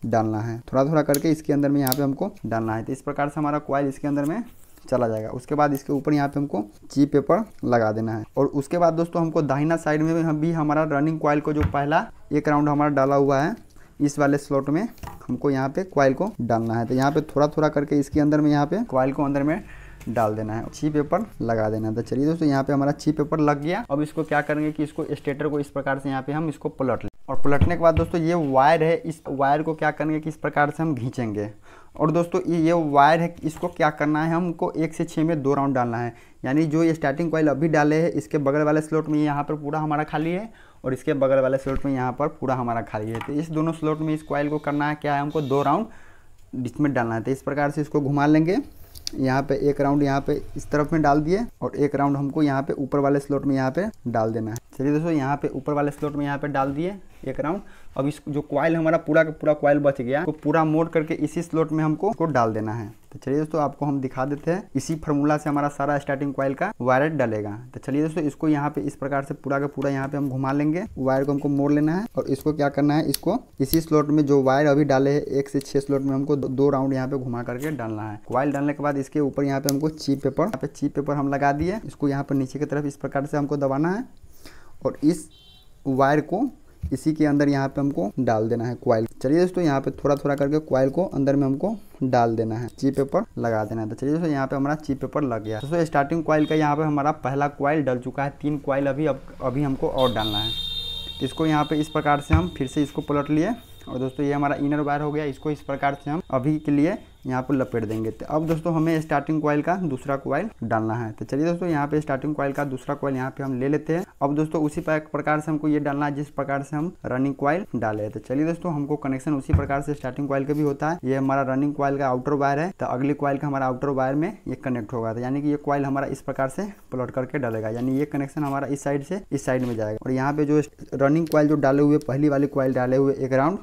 डालना है थोड़ा थोड़ा करके इसके अंदर में यहाँ पे हमको डालना है तो इस प्रकार से हमारा कॉयल इसके अंदर में चला जाएगा उसके बाद इसके ऊपर यहाँ पे हमको ची पेपर लगा देना है और उसके बाद दोस्तों हमको दाहिना साइड में भी हमारा रनिंग कॉयल को जो पहला एक राउंड हमारा डाला हुआ है इस वाले स्लॉट में हमको यहाँ पे क्वाइल को डालना है तो यहाँ पे थोड़ा थोड़ा करके इसके अंदर में यहाँ पे क्वाइल को अंदर में डाल देना है छी पेपर लगा देना है तो चलिए दोस्तों यहाँ पे हमारा छी पेपर लग गया अब इसको क्या करेंगे कि इसको स्टेटर को इस प्रकार से यहाँ पे हम इसको पलट लें और पलटने के बाद दोस्तों ये वायर है इस वायर को क्या करेंगे कि इस प्रकार से हम घींचेंगे और दोस्तों ये ये वायर है इसको क्या करना है हमको एक से छः में दो राउंड डालना है यानी जो ये स्टार्टिंग कॉइल अभी डाले हैं इसके बगल वाले स्लोट में यहाँ पर पूरा हमारा खाली है और इसके बगल वाले स्लोट में यहाँ पर पूरा हमारा खाली है तो इस दोनों स्लॉट में इस कॉइल को करना है क्या है हमको दो राउंड इसमें डालना है तो इस प्रकार से इसको घुमा लेंगे यहाँ पे एक राउंड यहाँ पे इस तरफ में डाल दिए और एक राउंड हमको यहाँ पे ऊपर वाले स्लॉट में यहाँ पे डाल देना है चलिए दोस्तों यहाँ पे ऊपर वाले स्लोट में यहाँ पे डाल दिए एक राउंड अब इस जो क्वाइल हमारा पूरा का पूरा क्वाइल बच गया तो पूरा मोड़ करके इसी स्लोट में हमको इसको डाल देना है तो चलिए दोस्तों आपको हम दिखा देते हैं इसी फार्मूला से हमारा सारा स्टार्टिंग क्वाइल का वायर डलेगा तो चलिए दोस्तों इसको यहाँ पे इस प्रकार से पूरा का पूरा यहाँ पे हम घुमा लेंगे वायर को हमको मोड़ लेना है और इसको क्या करना है इसको इसी स्लॉट में जो वायर अभी डाले है एक से छह स्लॉट में हमको दो, दो राउंड यहाँ पे घुमा करके डालना है क्वाइल डालने के बाद इसके ऊपर यहाँ पे हमको चीप पेपर यहाँ पे चीप पेपर हम लगा दिए इसको यहाँ पर नीचे की तरफ इस प्रकार से हमको दबाना है और इस वायर को इसी के अंदर यहाँ पे हमको डाल देना है क्वाइल चलिए दोस्तों यहाँ पे थोड़ा थोड़ा करके क्वाइल को अंदर में हमको डाल देना है ची पेपर लगा देना है तो चलिए दोस्तों यहाँ पे हमारा ची पेपर लग गया दोस्तों स्टार्टिंग क्वाइल का यहाँ पे हमारा पहला क्वाइल डल चुका है तीन क्वाइल अभी अब अभी हमको और डालना है तो इसको यहाँ पे इस प्रकार से हम फिर से इसको पलट लिए और दोस्तों ये हमारा इनर वायर हो गया इसको इस प्रकार से हम अभी के लिए यहाँ पर लपेट देंगे तो अब दोस्तों हमें स्टार्टिंग क्वाइल का दूसरा क्वाइल डालना है तो चलिए दोस्तों यहाँ पे स्टार्टिंग क्वाइल का दूसरा कॉइल यहाँ पे हम ले लेते हैं अब दोस्तों उसी प्रकार से हमको ये डालना है जिस प्रकार से हम रनिंग क्वाइल डाले तो चलिए दोस्तों हमको कनेक्शन उसी प्रकार से स्टार्टिंग क्वाइल का भी होता है ये हमारा रनिंग क्वाइल का आउटर वायर है तो अगले क्वाइल का हमारा आउटर वायर में ये कनेक्ट होगा तो यानी कि ये क्वाइल हमारा इस प्रकार से प्लॉट करके डालेगा यानी ये कनेक्शन हमारा इस साइड से इस साइड में जाएगा और यहाँ पे जो रनिंग क्वाइल जो डाले हुए पहली वाली क्वाइल डाले हुए एक राउंड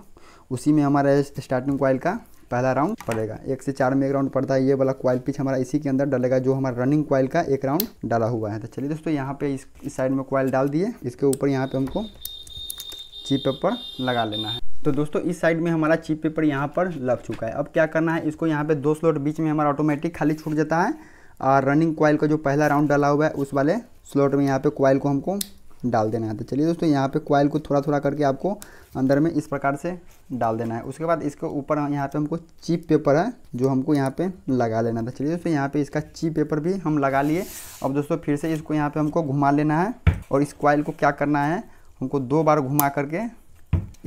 उसी में हमारा स्टार्टिंग क्वाइल का पहला राउंड पड़ेगा एक से चार में एक राउंड पड़ता है ये वाला क्वाइल पिच हमारा इसी के अंदर डलेगा जो हमारा रनिंग क्वाइल का एक राउंड डाला हुआ है तो चलिए दोस्तों यहाँ पे इस, इस साइड में क्वाइल डाल दिए इसके ऊपर यहाँ पे हमको चीप पेपर लगा लेना है तो दोस्तों इस साइड में हमारा चीप पेपर यहाँ पर लग चुका है अब क्या करना है इसको यहाँ पे दो स्लॉट बीच में हमारा ऑटोमेटिक खाली छूट जाता है और रनिंग क्वाइल का जो पहला राउंड डाला हुआ है उस वाले स्लॉट में यहाँ पे क्वाइल को हमको डाल देना है तो चलिए दोस्तों यहाँ पे क्वाइल को थोड़ा थोड़ा करके आपको अंदर में इस प्रकार से डाल देना है उसके बाद इसके ऊपर यहाँ पे हमको चीप पेपर है जो हमको यहाँ पे लगा लेना था तो चलिए दोस्तों यहाँ पे इसका चीप पेपर भी हम लगा लिए अब दोस्तों फिर से इसको यहाँ पे हमको घुमा लेना है और इस क्वाइल को क्या करना है हमको दो बार घुमा करके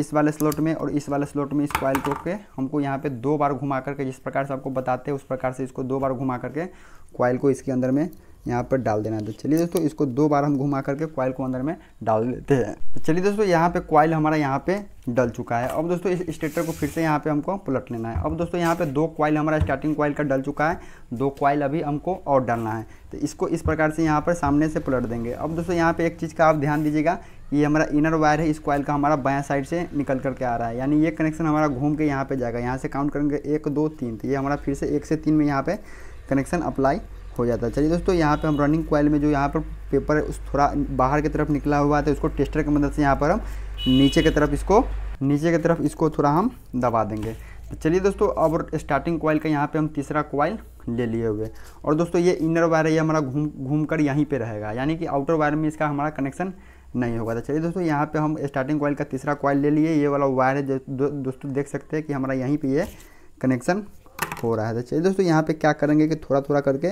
इस वाले स्लॉट में और इस वाले स्लॉट में इस क्वाइल को के हमको यहाँ पे दो बार घुमा करके जिस प्रकार से आपको बताते हैं उस प्रकार से इसको दो बार घुमा करके क्वाइल को इसके अंदर में यहाँ पर डाल देना है तो चलिए दोस्तों इसको दो बार हम घुमा करके कॉइल को अंदर में डाल देते हैं तो चलिए दोस्तों यहाँ पे क्वाइल हमारा यहाँ पे डल चुका है अब दोस्तों इस स्टेटर को फिर से यहाँ पे हमको पलट लेना है अब दोस्तों यहाँ पे दो क्वाइल हमारा स्टार्टिंग क्वाइल का डल चुका है दो क्वाइल अभी हमको और डालना है तो इसको इस प्रकार से यहाँ पर सामने से पलट देंगे अब दोस्तों यहाँ पे एक चीज़ का आप ध्यान दीजिएगा ये हमारा इनर वायर है इस क्वाइल का हमारा बाया साइड से निकल करके आ रहा है यानी ये कनेक्शन हमारा घूम के यहाँ पे जाएगा यहाँ से काउंट करेंगे एक दो तीन तो ये हमारा फिर से एक से तीन में यहाँ पे कनेक्शन अप्लाई हो जाता है चलिए दोस्तों यहाँ पे हम रनिंग क्वाइल में जो यहाँ पर पेपर उस थोड़ा बाहर की तरफ निकला हुआ था उसको टेस्टर की मदद से यहाँ पर हम नीचे की तरफ इसको नीचे की तरफ इसको थोड़ा हम दबा देंगे तो चलिए दोस्तों अब स्टार्टिंग कॉइल का यहाँ पे हम तीसरा कॉइल ले लिए हुए और दोस्तों ये इनर वायर है ये हमारा घूम घूम कर यहीं पर रहेगा यानी कि आउटर वायर में इसका हमारा कनेक्शन नहीं होगा तो चलिए दोस्तों यहाँ पे हम स्टार्टिंग कॉइल का तीसरा कॉइल ले लिए ये वाला वायर है जो दोस्तों देख सकते हैं कि हमारा यहीं पर ये कनेक्शन हो रहा है तो चलिए दोस्तों यहाँ पे क्या करेंगे कि थोड़ा थोड़ा करके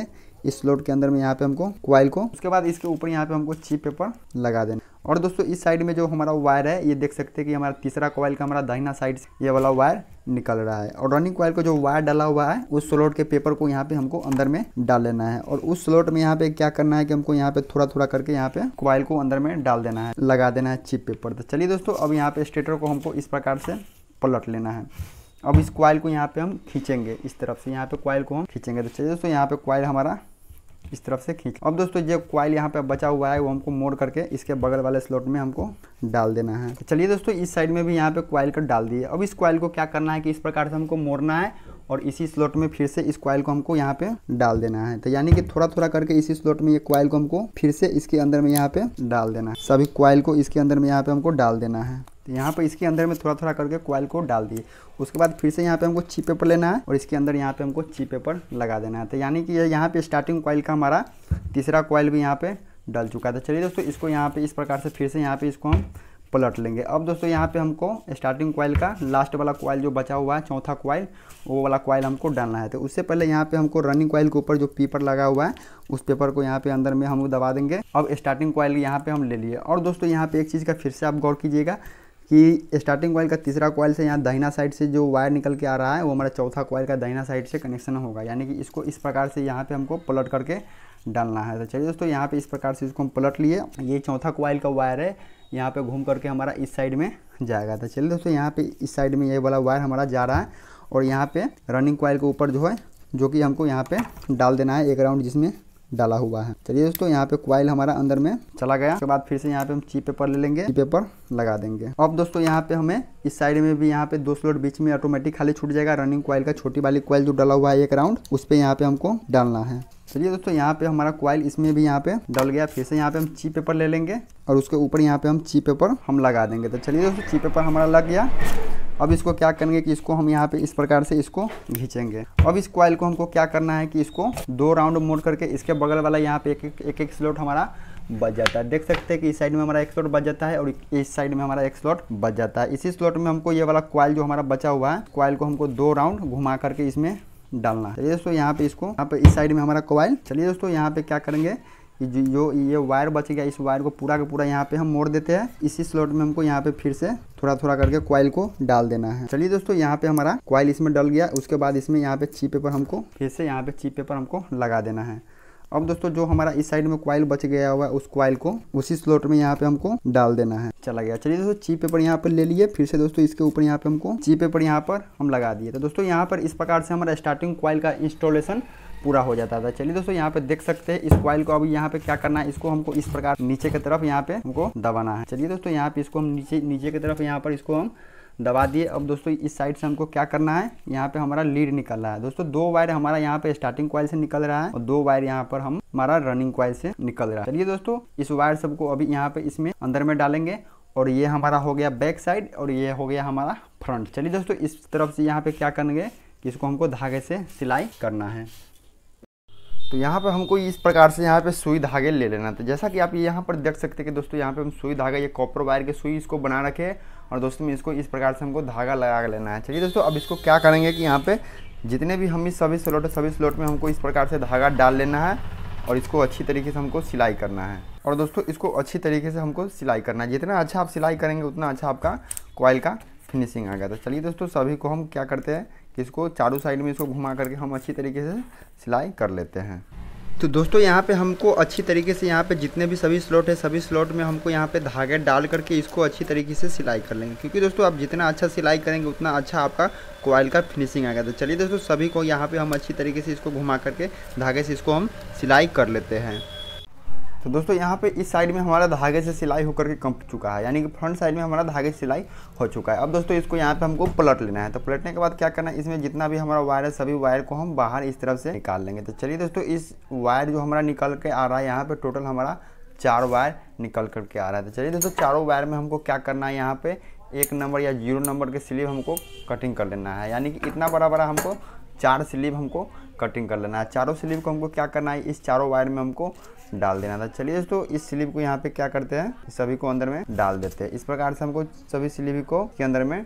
इस स्लॉट के अंदर में यहाँ पे हमको क्वाइल को उसके बाद इसके ऊपर यहाँ पे हमको चिप पेपर लगा देना और दोस्तों इस साइड में जो हमारा वायर है ये देख सकते हैं कि हमारा तीसरा क्वाइल का हमारा दाहिना साइड ये वाला वायर निकल रहा है और रनिंग क्वाइल का जो वायर डाला हुआ है उस स्लोट के पेपर को यहाँ पे हमको अंदर में डाल लेना है और उस स्लोट में यहाँ पे क्या करना है कि हमको यहाँ पे थोड़ा थोड़ा करके यहाँ पे क्वाइल को अंदर में डाल देना है लगा देना है चिप पेपर तो चलिए दोस्तों अब यहाँ पे स्टेटर को हमको इस प्रकार से पलट लेना है अब इस क्वाइल को यहाँ पे हम खींचेंगे इस तरफ से यहाँ पे क्वाइल को हम खींचेंगे तो चलिए दोस्तों यहाँ पे क्वाइल हमारा इस तरफ से खींच अब दोस्तों ये क्वाइल यहाँ पे बचा हुआ है वो हमको मोड़ करके इसके बगल वाले स्लॉट में हमको डाल देना है तो चलिए दोस्तों इस साइड में भी यहाँ पे क्वाइल को डाल दिए अब इस क्वाइल को क्या करना है कि इस प्रकार से हमको मोड़ना है और इसी स्लॉट में फिर से इस क्वाइल को हमको यहाँ पे डाल देना है तो यानी कि थोड़ा थोड़ा करके इसी स्लॉट में ये क्वाइल को हमको फिर से इसके अंदर में यहाँ पे डाल देना है सभी क्वाइल को इसके अंदर में यहाँ पे हमको डाल देना है तो यहाँ पर इसके अंदर में थोड़ा थोड़ा करके कॉयल को डाल दिए उसके बाद फिर से यहाँ पे हमको चिप पेपर लेना है और इसके अंदर यहाँ पे हमको चिप पेपर लगा देना है तो यानी कि यह यहाँ पे स्टार्टिंग कॉयल का हमारा तीसरा कॉयल भी यहाँ पे डल चुका था चलिए दोस्तों इसको यहाँ पे इस प्रकार से फिर से यहाँ पे इसको हम पलट लेंगे अब दोस्तों यहाँ पे हमको स्टार्टिंग कॉयल का लास्ट वाला कॉयल जो बचा हुआ है चौथा कॉयल वो वाला कॉयल हमको डालना है तो उससे पहले यहाँ पे हमको रनिंग कॉयल के ऊपर जो पेपर लगा हुआ है उस पेपर को यहाँ पे अंदर में हम दबा देंगे अब स्टार्टिंग कॉयल यहाँ पे हम ले लिए और दोस्तों यहाँ पे एक चीज़ का फिर से आप गौर कीजिएगा कि स्टार्टिंग कॉइल का तीसरा कॉइल से यहाँ दाहिना साइड से जो वायर निकल के आ रहा है वो हमारा चौथा कॉइल का दाहिना साइड से कनेक्शन होगा यानी कि इसको इस प्रकार से यहाँ पे हमको पलट करके डालना है तो चलिए दोस्तों यहाँ पे इस प्रकार से इसको हम पलट लिए ये चौथा कॉइल का वायर है यहाँ पे घूम करके हमारा इस साइड में जाएगा तो चलिए दोस्तों यहाँ पर इस साइड में ये वाला वायर हमारा जा रहा है और यहाँ पर रनिंग कॉइल के ऊपर जो है जो कि हमको यहाँ पर डाल देना है एक राउंड जिसमें डाला हुआ है चलिए दोस्तों यहाँ पे क्वाइल हमारा अंदर में चला गया उसके बाद फिर से यहाँ पे हम ची पेपर ले लेंगे ची पेपर लगा देंगे अब दोस्तों यहाँ पे हमें इस साइड में भी यहाँ पे दो स्लोट बीच में ऑटोमेटिक खाली छूट जाएगा रनिंग क्वाइल का छोटी वाली क्वाइल जो डाला हुआ है एक राउंड उस पर यहाँ पे हमको डालना है चलिए दोस्तों यहाँ पे हमारा क्वाइल इसमें भी यहाँ पे डल गया फिर से यहाँ पे हम ची पेपर ले लेंगे और उसके ऊपर यहाँ पे हम ची पेपर हम लगा देंगे तो चलिए दोस्तों ची पेपर हमारा लग गया अब इसको क्या करेंगे कि इसको हम यहाँ पे इस प्रकार से इसको घींचेंगे अब इस क्वाइल को हमको क्या करना है कि इसको दो राउंड मोड़ करके इसके बगल वाला यहाँ पे एक एक, एक, एक स्लॉट हमारा बच जाता है देख सकते हैं कि इस साइड में हमारा एक स्लॉट बच जाता है और इस साइड में हमारा एक स्लॉट बच जाता है इसी स्लॉट में हमको ये वाला क्वाइल जो हमारा बचा हुआ है क्वाइल को हमको दो राउंड घुमा करके इसमें डालना है चलिए दोस्तों यहाँ पे इसको यहाँ पे इस साइड में हमारा क्वाइल चलिए दोस्तों यहाँ पे क्या करेंगे जो ये वायर बच गया इस वायर को पूरा का पूरा यहाँ पे हम मोड़ देते हैं इसी स्लॉट में हमको यहाँ पे फिर से थोड़ा थोड़ा करके क्वाइल को डाल देना है चलिए दोस्तों यहाँ पे हमारा क्वाइल इसमें डल गया उसके बाद इसमें यहाँ पे चीप पेपर हमको फिर से यहाँ पे चीप पेपर हमको लगा देना है अब दोस्तों जो हमारा इस साइड में क्वाइल बच गया हुआ है उस क्वाइल को उसी स्लॉट में यहाँ पे हमको डाल देना है चला गया चलिए दोस्तों ची पेपर यहाँ पर ले लिए फिर से दोस्तों इसके ऊपर यहाँ पे हमको ची पेपर यहाँ पर हम लगा दिए तो दोस्तों यहाँ पर इस प्रकार से हमारा स्टार्टिंग क्वाइल का इंस्टॉलेशन पूरा हो जाता था चलिए दोस्तों यहाँ पे देख सकते हैं इस क्वाइल को अभी यहाँ पे क्या करना है इसको हमको इस प्रकार नीचे की तरफ यहाँ पे हमको दबाना है चलिए दोस्तों यहाँ पे इसको हम नीचे नीचे की तरफ यहाँ पर इसको हम दबा दिए अब दोस्तों इस साइड से हमको क्या करना है यहाँ पे हमारा लीड निकल रहा है दोस्तों दो वायर हमारा यहाँ पे स्टार्टिंग क्वाइल से निकल रहा है और दो वायर यहाँ पर हम हमारा रनिंग क्वाइल से निकल रहा है चलिए दोस्तों इस वायर सबको अभी यहाँ पे इसमें अंदर में डालेंगे और ये हमारा हो गया बैक साइड और ये हो गया हमारा फ्रंट चलिए दोस्तों इस तरफ से यहाँ पे क्या करेंगे कि इसको हमको धागे से सिलाई करना है तो यहाँ पर हमको इस प्रकार से यहाँ पे सुई धागे ले लेना था तो जैसा कि आप यहाँ पर देख सकते हैं कि दोस्तों यहाँ पे हम सुई धागा ये कॉपर वायर के सुई इसको बना रखे और दोस्तों में इसको इस प्रकार से हमको धागा लगा लेना है चलिए दोस्तों अब इसको क्या करेंगे कि यहाँ पे जितने भी हम इस सभी स्लॉट सभी स्लॉट में हमको इस प्रकार से धागा डाल लेना है और इसको अच्छी तरीके से हमको सिलाई करना है और दोस्तों इसको अच्छी तरीके से हमको सिलाई करना है जितना अच्छा आप सिलाई करेंगे उतना अच्छा आपका कॉयल का फिनिशिंग आ गया तो चलिए दोस्तों सभी को हम क्या करते हैं इसको चारों साइड में इसको घुमा करके हम अच्छी तरीके से सिलाई कर लेते हैं तो दोस्तों यहाँ पे हमको अच्छी तरीके से यहाँ पे जितने भी सभी स्लॉट है सभी स्लॉट में हमको यहाँ पे धागे डाल करके इसको अच्छी तरीके से सिलाई कर लेंगे क्योंकि दोस्तों आप जितना अच्छा सिलाई करेंगे उतना अच्छा आपका कोयल का फिनिशिंग आएगा तो चलिए दोस्तों सभी को यहाँ पे हम अच्छी तरीके से इसको घुमा करके धागे से इसको हम सिलाई कर लेते हैं तो दोस्तों यहाँ पे इस साइड में हमारा धागे से सिलाई होकर के कंप चुका है यानी कि फ्रंट साइड में हमारा धागे से सिलाई हो चुका है अब दोस्तों इसको यहाँ पे हमको पलट लेना है तो पलटने के बाद क्या करना है इसमें जितना भी हमारा वायर है सभी वायर को हम बाहर इस तरफ से निकाल लेंगे तो चलिए दोस्तों इस वायर जो हमारा निकल के आ रहा है यहाँ पर टोटल हमारा चार वायर निकल करके आ रहा है तो चलिए दोस्तों चारों वायर में हमको क्या करना है यहाँ पे एक नंबर या जीरो नंबर के स्लीव हमको कटिंग कर लेना है यानी कि इतना बड़ा बड़ा हमको चार स्लीव हमको कटिंग कर लेना है चारों स्लीव को हमको क्या करना है इस चारों वायर में हमको डाल देना था चलिए दोस्तों इस स्लीव को यहाँ पे क्या करते हैं सभी को अंदर में डाल देते हैं इस प्रकार से हमको सभी स्लीव को के अंदर में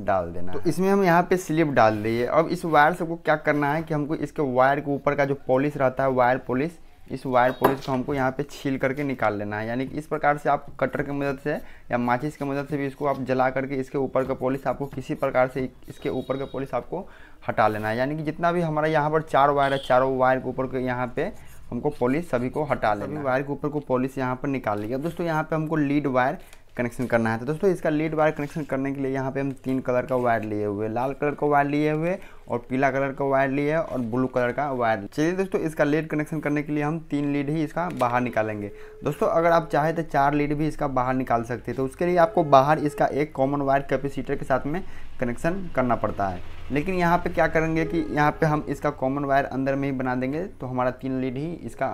डाल देना तो इसमें हम यहाँ पे स्लिप डाल दिए अब इस वायर सबको क्या करना है कि हमको इसके वायर के ऊपर का जो पॉलिश रहता है वायर पॉलिश इस वायर पॉलिश को हमको यहाँ पे छील करके निकाल लेना है यानी कि इस प्रकार से आप कटर की मदद से या माचिस की मदद से भी इसको आप जला करके इसके ऊपर का पॉलिश आपको किसी प्रकार से इसके ऊपर का पॉलिश आपको हटा लेना है यानी कि जितना भी हमारा यहाँ पर चार वायर है चारों वायर के ऊपर के यहाँ पे हमको पॉलिश सभी को हटा लेना सभी वायर के ऊपर को पॉलिश यहाँ पर निकाल लिया दोस्तों यहाँ पर हमको लीड वायर कनेक्शन करना है तो दोस्तों इसका लीड वायर कनेक्शन करने के लिए यहाँ पे हम तीन कलर का वायर लिए हुए लाल कलर का वायर लिए हुए और पीला कलर का वायर लिए और ब्लू कलर का वायर चलिए दोस्तों इसका लीड कनेक्शन करने के लिए हम तीन लीड ही इसका बाहर निकालेंगे दोस्तों अगर आप चाहें तो चार लीड भी इसका बाहर निकाल सकते हैं तो उसके लिए आपको बाहर इसका एक कॉमन वायर कैपेसिटर के साथ में कनेक्शन करना पड़ता है लेकिन यहाँ पे क्या करेंगे कि यहाँ पे हम इसका कॉमन वायर अंदर में ही बना देंगे तो हमारा तीन लीड ही इसका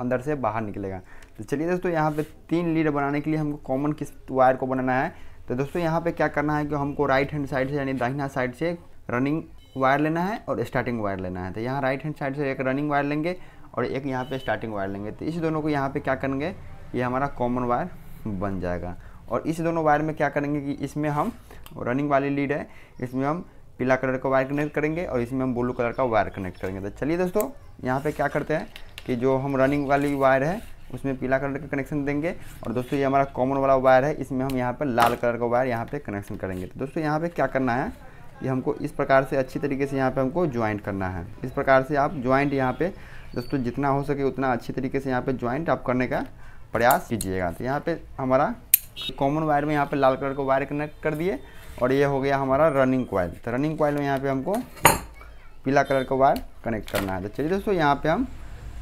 अंदर से बाहर निकलेगा तो चलिए दोस्तों यहाँ पे तीन लीड बनाने के लिए हमको कॉमन किस वायर को बनाना है तो दोस्तों यहाँ पे क्या करना है कि हमको राइट हैंड साइड से यानी दाहिना साइड से रनिंग वायर लेना है और स्टार्टिंग वायर लेना है तो यहाँ राइट हैंड साइड से एक रनिंग वायर लेंगे और एक यहाँ पर स्टार्टिंग वायर लेंगे तो इस दोनों को यहाँ पर क्या करेंगे ये हमारा कॉमन वायर बन जाएगा और इस दोनों वायर में क्या करेंगे कि इसमें हम रनिंग वाली लीड है इसमें हम पीला कलर का वायर कनेक्ट करेंगे और इसमें हम ब्लू कलर का वायर कनेक्ट करेंगे तो चलिए दोस्तों यहाँ पे क्या करते हैं कि जो हम रनिंग वाली वायर है उसमें पीला कलर का कनेक्शन देंगे और दोस्तों ये हमारा कॉमन वाला वायर है इसमें हम यहाँ पर लाल कलर का वायर यहाँ पर कनेक्शन करेंगे तो दोस्तों यहाँ पर क्या करना है ये हमको इस प्रकार से अच्छी तरीके से यहाँ पर हमको ज्वाइंट करना है इस प्रकार से आप ज्वाइंट यहाँ पर दोस्तों जितना हो सके उतना अच्छी तरीके से यहाँ पर ज्वाइंट आप करने का प्रयास कीजिएगा तो यहाँ पर हमारा कॉमन वायर में यहाँ पर लाल कलर का वायर कनेक्ट कर दिए और ये हो गया हमारा रनिंग कॉइल तो रनिंग कॉइल में यहाँ पे हमको पीला कलर का वायर कनेक्ट करना है तो चलिए दोस्तों यहाँ पे हम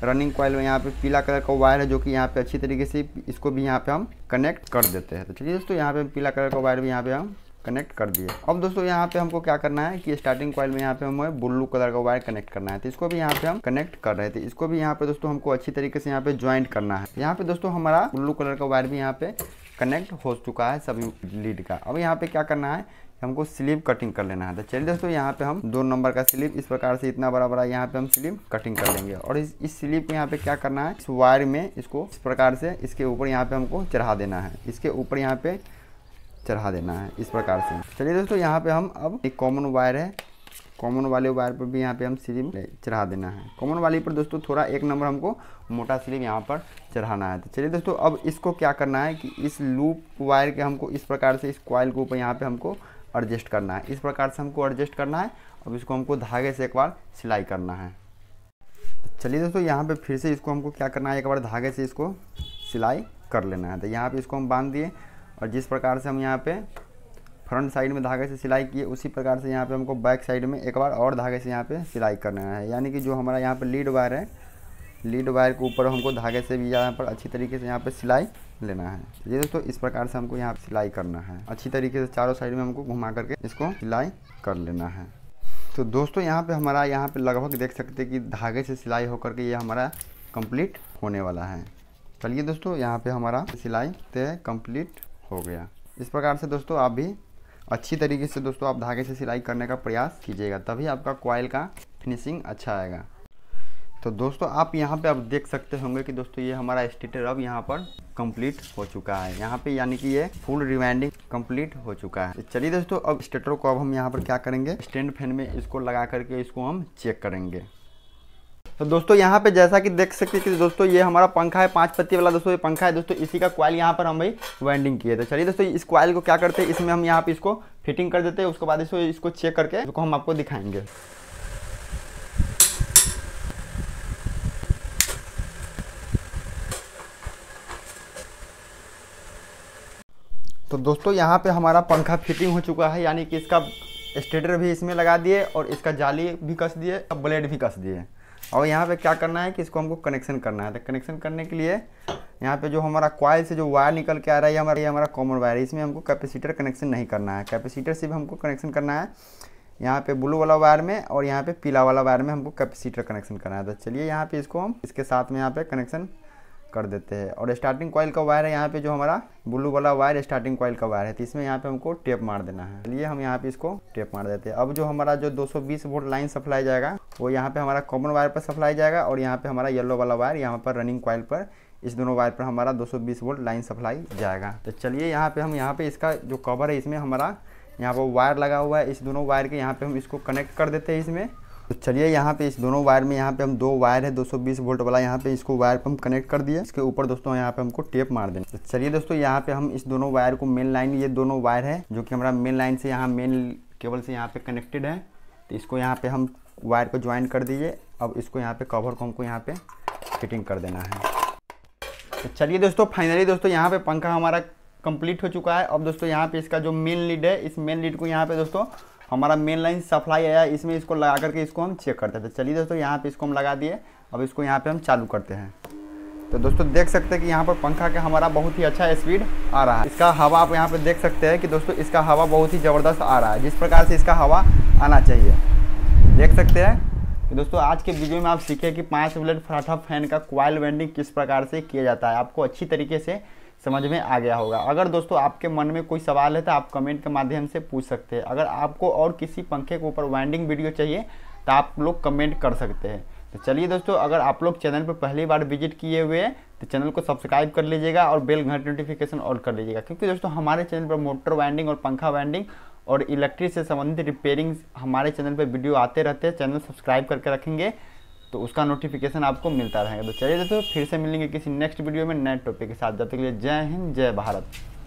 रनिंग कॉइल में यहाँ पे पीला कलर का वायर है जो कि यहाँ पे अच्छी तरीके से इसको भी यहाँ पे हम कनेक्ट कर देते हैं तो चलिए दोस्तों यहाँ पे पीला कलर का वायर भी यहाँ पे हम कनेक्ट कर दिए अब दोस्तों यहाँ पे हमको क्या करना है कि स्टार्टिंग कॉइल में यहाँ पे हमें ब्लू कलर का वायर कनेक्ट करना है तो इसको भी यहाँ पे हम कनेक्ट कर रहे थे इसको भी यहाँ पे दोस्तों हमको अच्छी तरीके से यहाँ पे ज्वाइंट करना है यहाँ पे दोस्तों हमारा ब्लू कलर का वायर भी यहाँ पे कनेक्ट हो चुका है सभी लीड का अब यहाँ पे क्या करना है हमको स्लीव कटिंग कर लेना है तो चलिए दोस्तों यहाँ पे हम दो नंबर का स्लीव इस प्रकार से इतना बड़ा बड़ा यहाँ पे हम स्लीव कटिंग कर लेंगे और इस इस स्लीव को यहाँ पे क्या करना है इस वायर में इसको इस प्रकार से इसके ऊपर यहाँ पे हमको चढ़ा देना है इसके ऊपर यहाँ पे चढ़ा देना है इस प्रकार से चलिए दोस्तों यहाँ पे हम अब एक कॉमन वायर है कॉमन वाले वायर पर भी यहाँ पे हम स्लिम चढ़ा देना है कॉमन वाली पर दोस्तों थोड़ा एक नंबर हमको मोटा स्लिम यहाँ पर चढ़ाना है तो चलिए दोस्तों अब इसको क्या करना है कि इस लूप वायर के हमको इस प्रकार से इस कॉयल के ऊपर यहाँ पे हमको एडजस्ट करना है इस प्रकार से हमको एडजस्ट करना है अब इसको हमको धागे से एक बार सिलाई करना है तो चलिए दोस्तों यहाँ पे फिर से इसको हमको क्या करना है एक बार धागे से इसको सिलाई कर लेना है तो यहाँ पे इसको हम बांध दिए और जिस प्रकार से हम यहाँ पे फ्रंट साइड में धागे से सिलाई किए उसी प्रकार से यहाँ पे हमको बैक साइड में एक बार और धागे से यहाँ पे सिलाई करना है यानी कि जो हमारा यहाँ पे लीड वायर है लीड वायर के ऊपर हमको धागे से भी यहाँ पर अच्छी तरीके से यहाँ पर सिलाई लेना है ये दोस्तों इस प्रकार से हमको यहाँ सिलाई करना है अच्छी तरीके से चारों साइड में हमको घुमा करके इसको सिलाई कर लेना है तो दोस्तों यहाँ पे हमारा यहाँ पे लगभग देख सकते हैं कि धागे से सिलाई होकर के ये हमारा कंप्लीट होने वाला है चलिए दोस्तों यहाँ पे हमारा सिलाई तो कंप्लीट हो गया इस प्रकार से दोस्तों आप भी अच्छी तरीके से दोस्तों आप धागे से सिलाई करने का प्रयास कीजिएगा तभी आपका क्वाइल का फिनिशिंग अच्छा आएगा तो दोस्तों आप यहाँ पे आप देख सकते होंगे कि दोस्तों ये हमारा स्टेटर अब यहाँ पर कंप्लीट हो चुका है यहाँ पे यानी कि ये फुल रिवाइंडिंग कंप्लीट हो चुका है तो चलिए दोस्तों अब स्टेटर को अब हम यहाँ पर क्या करेंगे स्टैंड फैन में इसको लगा करके इसको हम चेक करेंगे तो दोस्तों यहाँ पे जैसा कि देख सकते हैं कि दोस्तों ये हमारा पंखा है पांच पत्ती वाला दोस्तों ये पंखा है दोस्तों इसी का क्वाइल यहाँ पर हम भाई वाइंडिंग किए थे चलिए दोस्तों इस क्वाइल को क्या करते हैं इसमें हम यहाँ पे इसको फिटिंग कर देते हैं उसके बाद इसको इसको चेक करके उसको हम आपको दिखाएंगे तो दोस्तों यहाँ पे हमारा पंखा फिटिंग हो चुका है यानी कि इसका स्टेटर भी इसमें लगा दिए और इसका जाली भी कस दिए और ब्लेड भी कस दिए और यहाँ पे क्या करना है कि इसको हमको कनेक्शन करना है तो कनेक्शन करने के लिए यहाँ पे जो हमारा कॉयल से जो वायर निकल के आ रहा है ये हमारा ये हमारा कॉमन वायर है इसमें हमको कैपेसिटर कनेक्शन नहीं करना है कैपेसिटर से भी हमको कनेक्शन करना है यहाँ पे ब्लू वाला वायर में और यहाँ पे पीला वाला वायर में हमको कैपेसिटर कनेक्शन करना है तो चलिए यहाँ पे इसको हम इसके साथ में यहाँ पे कनेक्शन कर देते हैं और स्टार्टिंग कॉइल का वायर है यहाँ पे जो हमारा ब्लू वाला वायर स्टार्टिंग कॉइल का वायर है तो इसमें यहाँ पे हमको टेप मार देना है चलिए हम यहाँ पे इसको टेप मार देते हैं अब जो हमारा जो 220 वोल्ट लाइन सप्लाई जाएगा वो यहाँ पे हमारा कॉमन वायर पर सप्लाई जाएगा और यहाँ पे हमारा येलो वाला वायर यहाँ पर रनिंग कॉइल पर इस दोनों वायर पर हमारा दो वोल्ट लाइन सप्लाई जाएगा तो चलिए यहाँ पे हम यहाँ पे इसका जो कवर है इसमें हमारा यहाँ पर वायर लगा हुआ है इस दोनों वायर के यहाँ पे हम इसको कनेक्ट कर देते हैं इसमें तो चलिए यहाँ पे इस दोनों वायर में यहाँ पे हम दो वायर है 220 वोल्ट वाला यहाँ पे इसको वायर पर हम कनेक्ट कर दिए इसके ऊपर दोस्तों यहाँ पे हमको टेप मार देना तो चलिए दोस्तों यहाँ पे हम इस दोनों वायर को मेन लाइन ये दोनों वायर है जो कि हमारा मेन लाइन से यहाँ मेन केबल से यहाँ पे कनेक्टेड है तो इसको यहाँ पे हम वायर को ज्वाइन कर दीजिए अब इसको यहाँ पे कवर को हमको यहाँ पे फिटिंग कर देना है तो चलिए दोस्तों फाइनली दोस्तों यहाँ पे पंखा हमारा कंप्लीट हो चुका है अब दोस्तों यहाँ पे इसका जो मेन लीड है इस मेन लीड को यहाँ पे दोस्तों हमारा मेन लाइन सप्लाई आया इसमें इसको लगा करके इसको हम चेक करते थे चलिए दोस्तों यहाँ पर इसको हम लगा दिए अब इसको यहाँ पर हम चालू करते हैं तो दोस्तों देख सकते हैं कि यहाँ पर पंखा का हमारा बहुत ही अच्छा स्पीड आ रहा है इसका हवा आप यहाँ पर देख सकते हैं कि दोस्तों इसका हवा बहुत ही ज़बरदस्त आ रहा है जिस प्रकार से इसका हवा आना चाहिए देख सकते हैं कि दोस्तों आज के वीडियो में आप सीखे कि पाँच ब्लेड फराठा फैन का क्वाइल वेंडिंग किस प्रकार से किया जाता है आपको अच्छी तरीके से समझ में आ गया होगा अगर दोस्तों आपके मन में कोई सवाल है तो आप कमेंट के माध्यम से पूछ सकते हैं अगर आपको और किसी पंखे के ऊपर वाइंडिंग वीडियो चाहिए तो आप लोग कमेंट कर सकते हैं तो चलिए दोस्तों अगर आप लोग चैनल पर पहली बार विजिट किए हुए हैं तो चैनल को सब्सक्राइब कर लीजिएगा और बेल घंट नोटिफिकेशन ऑल कर लीजिएगा क्योंकि दोस्तों हमारे चैनल पर मोटर वाइंडिंग और पंखा वाइंडिंग और इलेक्ट्रिक से संबंधित रिपेयरिंग हमारे चैनल पर वीडियो आते रहते हैं चैनल सब्सक्राइब करके रखेंगे तो उसका नोटिफिकेशन आपको मिलता रहेगा तो चलिए दोस्तों फिर से मिलेंगे किसी नेक्स्ट वीडियो में नए टॉपिक के साथ जब तक के लिए जय हिंद जय भारत